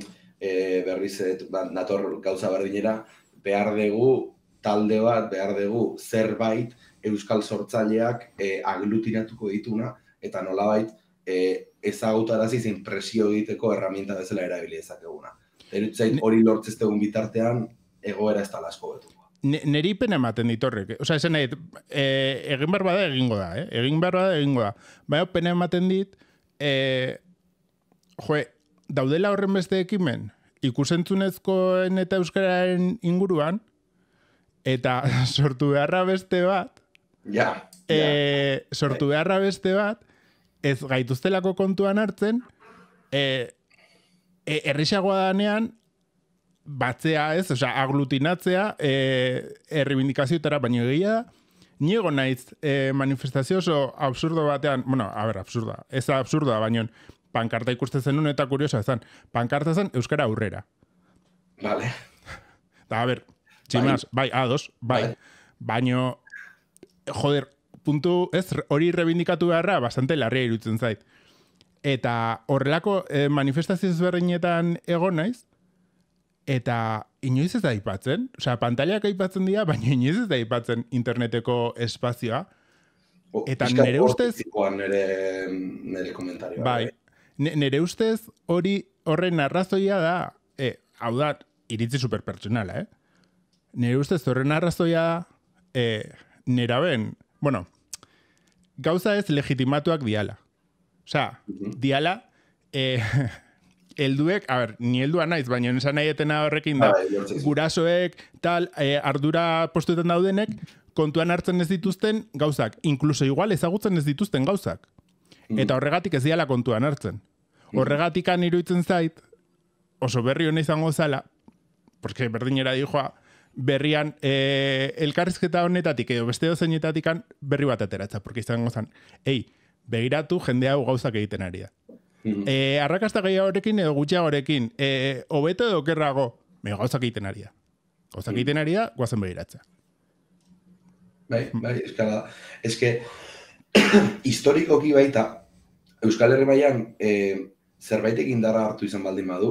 berriz ba, nator gauza berdinera, behar dugu talde bat, behar dugu zerbait euskal sortzaileak e, aglutinatuko dituna, eta nolabait e, ezagutarazi presio egiteko erramienta bezala erabili eguna. Erutzait hori egun bitartean, egoera ez talasko betu. Neri pena ematen ditorrek. Osa, esan nahi, eh, egin behar bada egingo da, eh? egin behar bada egingo da. Baina pena ematen dit, e, jo, daudela horren beste ekimen, ikusentzunezkoen eta euskararen inguruan, eta sortu beharra beste bat, ja, yeah, sortu beharra beste bat, ez gaituztelako kontuan hartzen, e, eh, e, eh, errexagoa danean, batzea ez, oza, aglutinatzea, e, eh, erribindikazioetara baino egia da, Niego naiz e, manifestazio oso absurdo batean, bueno, a ber, absurda, ez da absurda, baino, pankarta ikusten zenun eta kuriosa zen. Pankarta zen euskara aurrera. Vale. Da, a ber, tximaz, bai, bai ados, bai. Baino, joder, puntu, ez, hori rebindikatu beharra, bastante larria irutzen zait. Eta horrelako eh, manifestazio ezberdinetan egon naiz, eta inoiz ez da aipatzen, osea, pantaliak aipatzen dira, baina inoiz ez da aipatzen interneteko espazioa. eta nere ustez... Nere, nere Bai, bai nere ustez hori horren arrazoia da, e, hau da, iritzi superpertsonala, eh? Nere ustez horren arrazoia da, e, nera ben, bueno, gauza ez legitimatuak diala. Osa, mm -hmm. diala, e, elduek, a ber, ni eldua naiz, baina nesan nahi etena horrekin da, bai, bai, bai. gurasoek, tal, e, ardura postuetan daudenek, kontuan hartzen ez dituzten gauzak, inkluso igual ezagutzen ez dituzten gauzak. Mm. Eta horregatik ez diala kontuan hartzen. Mm. Horregatik han iruitzen zait, oso berri hona izango zala, porque berdinera dihoa, berrian e, elkarrizketa honetatik edo beste dozenetatik berri bat ateratza, porque izango zan, ei, begiratu jende hau gauzak egiten ari da. E, edo gutxea horrekin, e, eh, obeto edo kerrago, me gauzak egiten ari Gauzak egiten ari guazen begiratza. Bai, bai, eskala, eske... Que... historikoki baita, Euskal Herri baian, e, eh, zerbait egin darra hartu izan baldin badu,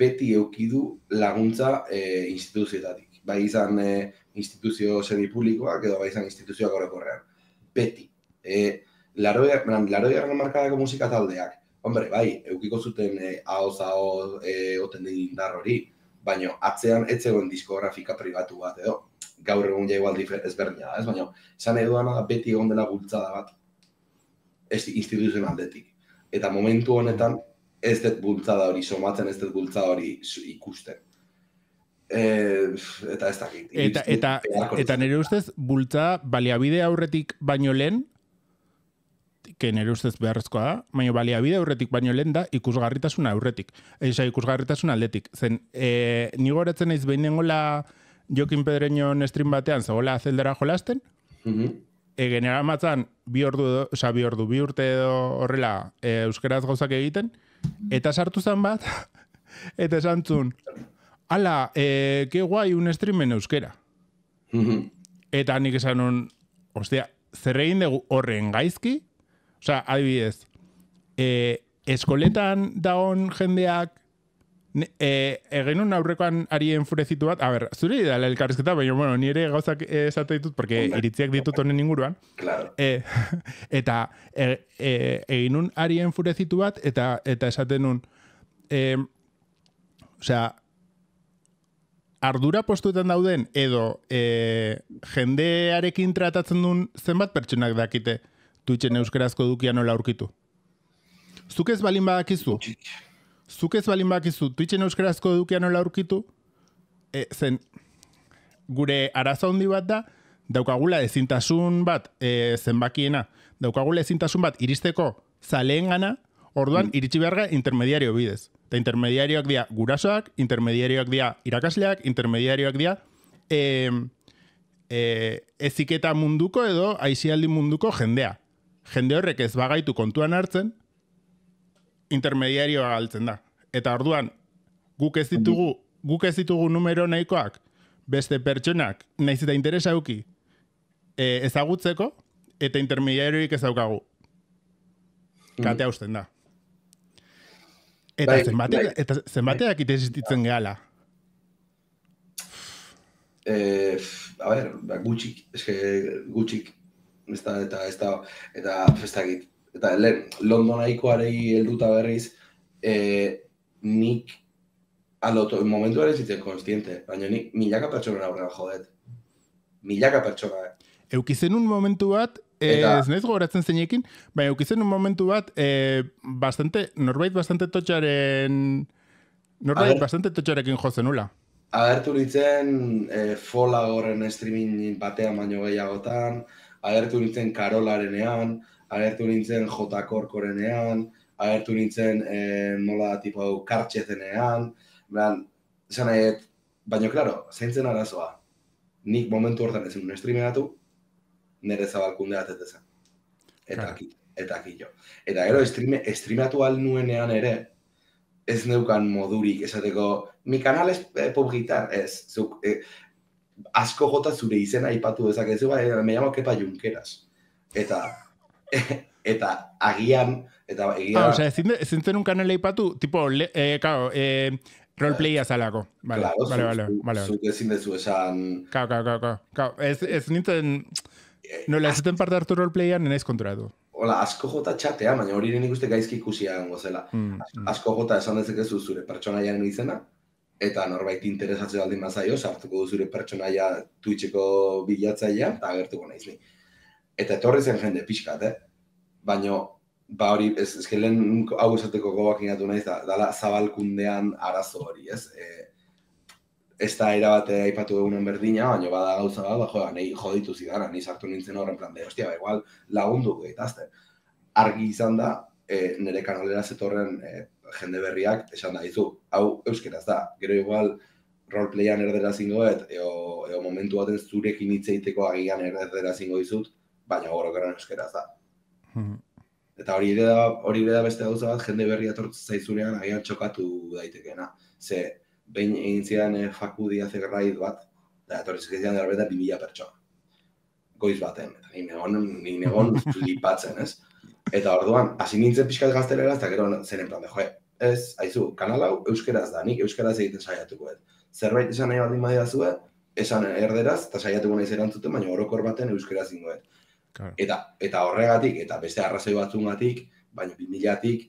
beti eukidu laguntza e, instituzioetatik. Bai izan e, instituzio semipublikoak edo bai izan instituzioak horrekorrean. Beti. E, laro egarren markadako musika taldeak, hombre, bai, eukiko zuten e, ahoz ahoz e, oten hori, baina atzean ez zegoen diskografika pribatu bat, edo gaur egun jaigual ezberdina da, ez? Baina, esan edo da beti egon dela bultzada bat, ez instituzioen aldetik. Eta momentu honetan ez dut bultzada hori somatzen, ez dut bultzada hori ikusten. E, eta ez dakit. Eta, eta, eta ustez, bultza baliabide aurretik baino lehen, que nere ustez beharrezkoa da, baina baliabide aurretik baino lehen da ikusgarritasuna aurretik. Eta ikusgarritasuna aldetik. Zen, e, ni goretzen ez behin nengola Jokin Pedreño stream batean zegoela zeldera jolasten, mm -hmm e, general matzan bi ordu, o sea, bi ordu, bi urte edo horrela e, euskeraz gauzak egiten, eta sartu zen bat, eta esantzun, ala, e, ke guai un streamen euskera. Mhm. Eta nik esan un, ostia, zerrein dugu horren gaizki, o adibidez, e, eskoletan daon jendeak e, egin un aurrekoan ari enfurezitu bat, a ber, zuri da elkarrizketa, baina, bueno, nire gauzak eh, esate ditut, porque Onda. iritziak ditut honen inguruan. Claro. E, eta e, eh, e, egin un ari enfurezitu bat, eta eta esaten un, e, ardura postuetan dauden, edo e, jendearekin tratatzen duen zenbat pertsonak dakite Twitchen euskarazko dukia nola aurkitu. Zuk ez balin badakizu? zuk ez balin bakizu Twitchen euskarazko edukia nola aurkitu, e, zen gure arazo handi bat da, daukagula ezintasun bat e, zenbakiena, daukagula ezintasun bat iristeko zaleen gana, orduan mm. iritsi beharga intermediario bidez. Eta intermediarioak dira gurasoak, intermediarioak dira irakasleak, intermediarioak dira e, e, eziketa munduko edo aizialdi munduko jendea. Jende horrek ez bagaitu kontuan hartzen, intermediarioa galtzen da. Eta orduan, guk ez ditugu, guk ez ditugu numero nahikoak, beste pertsonak, naiz eta interesa uki, e, ezagutzeko, eta intermediarioik ez daukagu. Mm. Kate da. Eta bai, zenbateak, bai. eta zenbateak bai. gehala. Eh, a ber, ba, gutxik, gutxik, eta, ez da, eta, ez eta lehen, London aikoarei helduta berriz, eh, nik aloto, momentu ere zitzen konstiente, baina nik milaka pertsona aurrean jodet. Milaka pertsona. Eh. Eukizen un momentu bat, eta... ez nahiz gogoratzen zeinekin, baina eukizen un momentu bat, e, bastante, norbait bastante totxaren... Norbait bastante totxarekin jozen nula. Agertu nintzen e, fola horren streaming batean baino gehiagotan, agertu nintzen karolarenean, agertu nintzen J. Korkorenean, agertu nintzen e, nola tipo kartxezenean, zan baina, klaro, zeintzen arazoa, nik momentu hortan ezin un streameratu, nire zabalkundea atetezen. Eta aki, eta aki jo. Eta gero, streame, streameatu nuenean ere, ez neukan modurik, esateko, mi kanal ez eh, pop gitar, ez, zuk, eh, asko jota zure izena aipatu dezakezu, bai, me llamo Kepa Eta, eta agian eta egia ah, o sea, un canal tipo eh claro eh roleplay azalako vale vale, vale vale su, ezin dezu esan claro claro claro claro ez ez ninten eh, no parte hartu roleplayan en ez du Hola, asko jota txatea, baina hori nik uste gaizki ikusia zela. Mm, mm, asko jota esan dezakezu zure pertsonaian izena, eta norbait interesatzea aldi mazai sartuko du zure pertsonaia Twitcheko bilatzaia, eta agertuko naiz eta etorri zen jende pixkat, eh? Baina, ba hori, ez, ez lehen hau esateko gobak ingatu nahiz, da, dala zabalkundean arazo hori, ez? E, ez da erabate aipatu egunen berdina, baina bada gauza bat, ba, joa, nahi joditu zidara, nahi sartu nintzen horren plan, de, hostia, ba, igual, lagundu gaitazte. Argi izan da, e, nire kanalera zetorren eh, jende berriak, esan da, izu, hau euskeraz da, gero igual, roleplayan erdera zingoet, eo, eo momentu baten zurekin hitzeiteko agian erdera zingo baina orokorren euskeraz da. Hmm. Eta hori ere da, hori ere da beste gauza bat jende berri atortu zaizunean agian txokatu daitekeena. Ze behin egin zidan eh, fakudia zegerraiz bat, da etorri zizkizian dara beta pertson. Goiz baten, eta egon, nire egon lipatzen, ez? Eta orduan, hasi nintzen pixkat gaztelera, eta gero zen enplan, de, joe, ez, aizu, kanala euskeraz da, nik euskeraz egiten saiatuko, ez? Zerbait esan nahi baldin badia zuen, esan erderaz, eta saiatuko nahi zuten, baina orokor baten euskeraz ingoet. Eta, eta horregatik, eta beste arrazoi batik, baina bi milatik,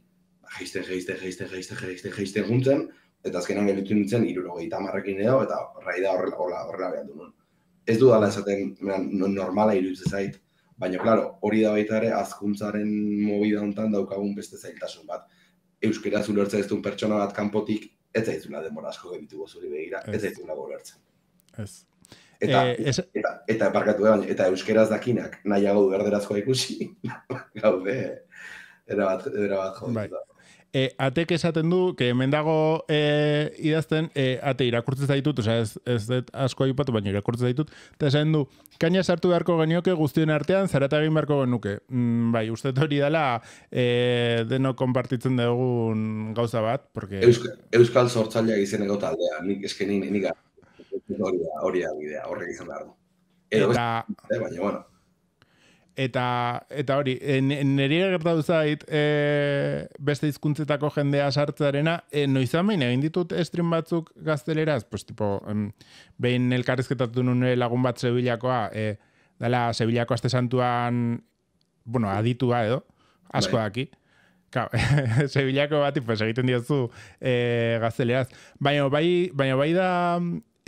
jaizten, jaizten, jaizten, jaizten, jaizten, jaizten eta azkenan gelitzu nintzen, iruro gehieta edo, eta raida horrela, horrela, horrela behar duen. Ez dudala esaten, normala iruditzen zait, baina, klaro, hori da baita ere, azkuntzaren mobi hontan daukagun beste zailtasun bat. Euskera zulertzen ez duen pertsona bat kanpotik, ez zaitzuna demora asko gebitu gozuri begira, ez zaitzuna gobertzen. Ez. Eh, eta, eta, eta, parkatu eh, eta euskeraz dakinak nahiago du erderazkoa ikusi, gaude, era bat, era bat Bai. E, atek esaten du, que hemen dago idazten, e, ate irakurtzez ditut, oza, ez, ez dut asko aipatu, baina irakurtzez ditut, eta esaten du, kaina sartu beharko genioke guztien artean, zarata egin beharko genuke. Mm, bai, uste hori dela, e, deno konpartitzen dugun gauza bat, porque... Euskal, Euskal Zortzalea izeneko taldea, nik eskenin, nik, nik hori da, hori da bidea, horrek izan behar du. eta, Eta, eta hori, e, nire gertatu zait e, beste hizkuntzetako jendea sartzarena, e, noizan behin egin ditut stream batzuk gazteleraz, pues, tipo, em, behin elkarrizketatu nuen lagun bat Sevillakoa, e, dela Sevillako aste santuan, bueno, aditua edo, asko bai. daki. Sevillako bat, pues, egiten diazu e, gazteleraz. Baina bai, baina bai da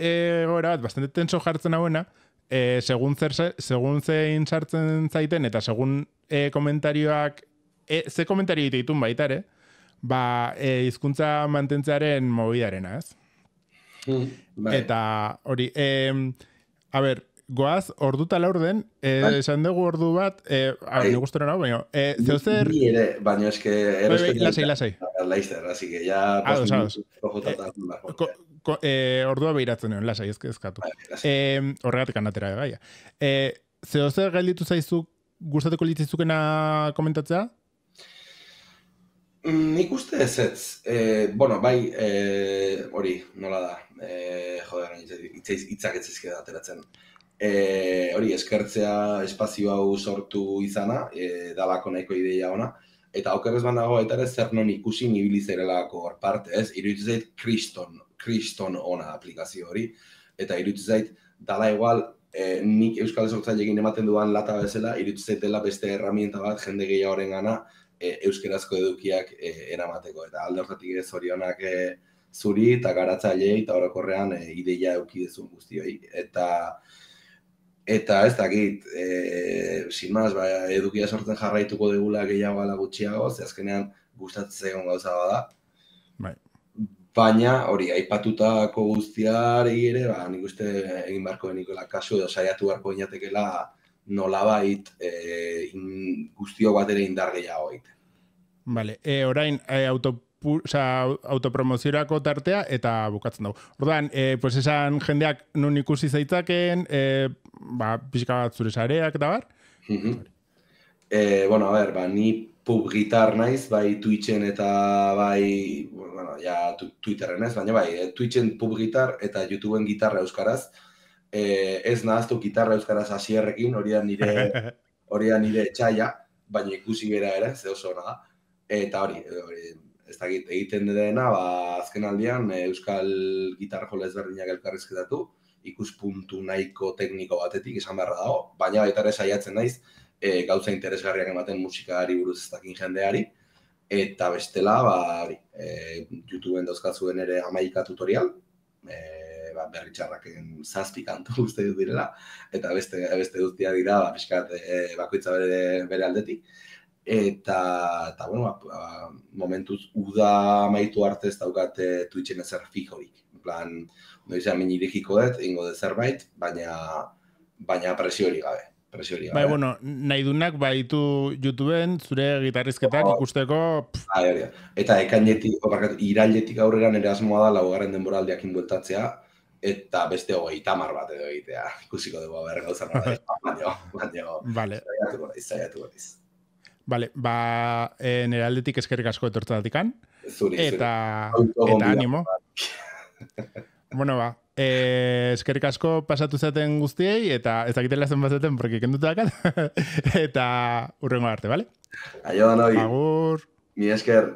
e, bat, bastante tenso jartzen hauena, e, segun, zer, segun zein sartzen zaiten, eta segun e, komentarioak, e, ze komentario egite ditun baita ere, ba, e, izkuntza mantentzearen movidaren, ez? Mm, eta hori, e, a ber, goaz, ordu tala orden, e, bai. esan dugu ordu bat, e, a, bai. ni guztero nago, baina, e, zeu zer... Ni ere, baina eske... Bai, bai, Laizzer, así que ya... Ados, ados e, ordua behiratzen egon, lasai, ezke ezkatu. E, horregatik anatera gaia. E, eh, zeo zer gelditu zaizu gustateko litzizukena komentatzea? Mm, nik uste ez ez. E, bueno, bai, e, hori, nola da. E, joder, itzak ez ateratzen. E, hori, eskertzea espazio hau sortu izana, e, dalako nahiko ideia ona, eta aukerrez bandago, eta ere zer non ikusi nibilizerelako hor parte, ez? Iruitzet, kriston kriston ona aplikazio hori. Eta irutu zait, dala egual, e, eh, nik Euskal ematen duan lata bezala, irutu zait dela beste herramienta bat jende gehiagoren gana euskerazko eh, edukiak eh, eramateko. Eta alde horretik ez zorionak zuri eta garatzailei eta orokorrean e, ideia eukidezun guztioi. Eta Eta ez dakit, e, sin maz, ba, edukia sortzen jarraituko degula gehiago alagutxiago, gutxiago, ze azkenean gustatzen gauza bada. Bai baina hori aipatutako guztiarei ere ba nik uste egin barko nikola kasu edo saiatu barko inatekela nolabait eh in, guztio batera indar gehiago bait. Vale, e, orain e, auto o sea, tartea eta bukatzen dugu. Ordan, e, eh, pues esan jendeak nun ikusi zaitzaken, e, ba, pixka bat zure sareak eta bar? Mm bueno, a ver, ba, ni pub gitar naiz, bai Twitchen eta bai, bueno, ja Twitterren ez, baina bai, eh, Twitchen pub eta YouTubeen gitarra euskaraz. E, ez nahaztu gitarra euskaraz hasierrekin, hori da nire hori da nire etxaia, baina ikusi gera ere, ze oso da. Eta hori, hori ez da egiten dena, ba, azken aldian, eh, euskal gitar ezberdinak elkarrizketatu, ikuspuntu nahiko tekniko batetik, esan beharra dago, baina baita ere saiatzen naiz, e, gauza interesgarriak ematen musikari buruz eztakin jendeari, eta bestela, ba, hori, e, YouTubeen ere amaika tutorial, e, ba, berri zazpi kantu uste dut direla, eta beste, beste guztia dira, ba, e, bakoitza bere, bere aldetik. Eta, eta bueno, ba, ba momentuz, uda amaitu arte ez daukat e, Twitchen ezer fijorik. Plan, noizan minirikiko dut, ingo dezerbait zerbait, baina, baina presio gabe. Bai, bueno, nahi dunak baitu YouTubeen zure gitarrizketak oh, ikusteko... Pff. Bai, eta ekainetik, obarkat, iraldetik aurrera nire asmoa da denbora denboraldiak ingoltatzea, eta beste hogei tamar bat edo egitea. Ikusiko dugu berre gauza bat. Eh? Baina, baina, vale. zaiatu gariz, zaiatu gariz. Vale, ba, e, nire aldetik eskerrik asko etortzatik Zuri, eta, Eta, ánimo. animo. bueno, ba, Eh, eskerrik asko pasatu zaten guztiei eta ez dakitela zen bat porque eta urrengo arte, vale? Aio, danoi. Agur. Mi esker.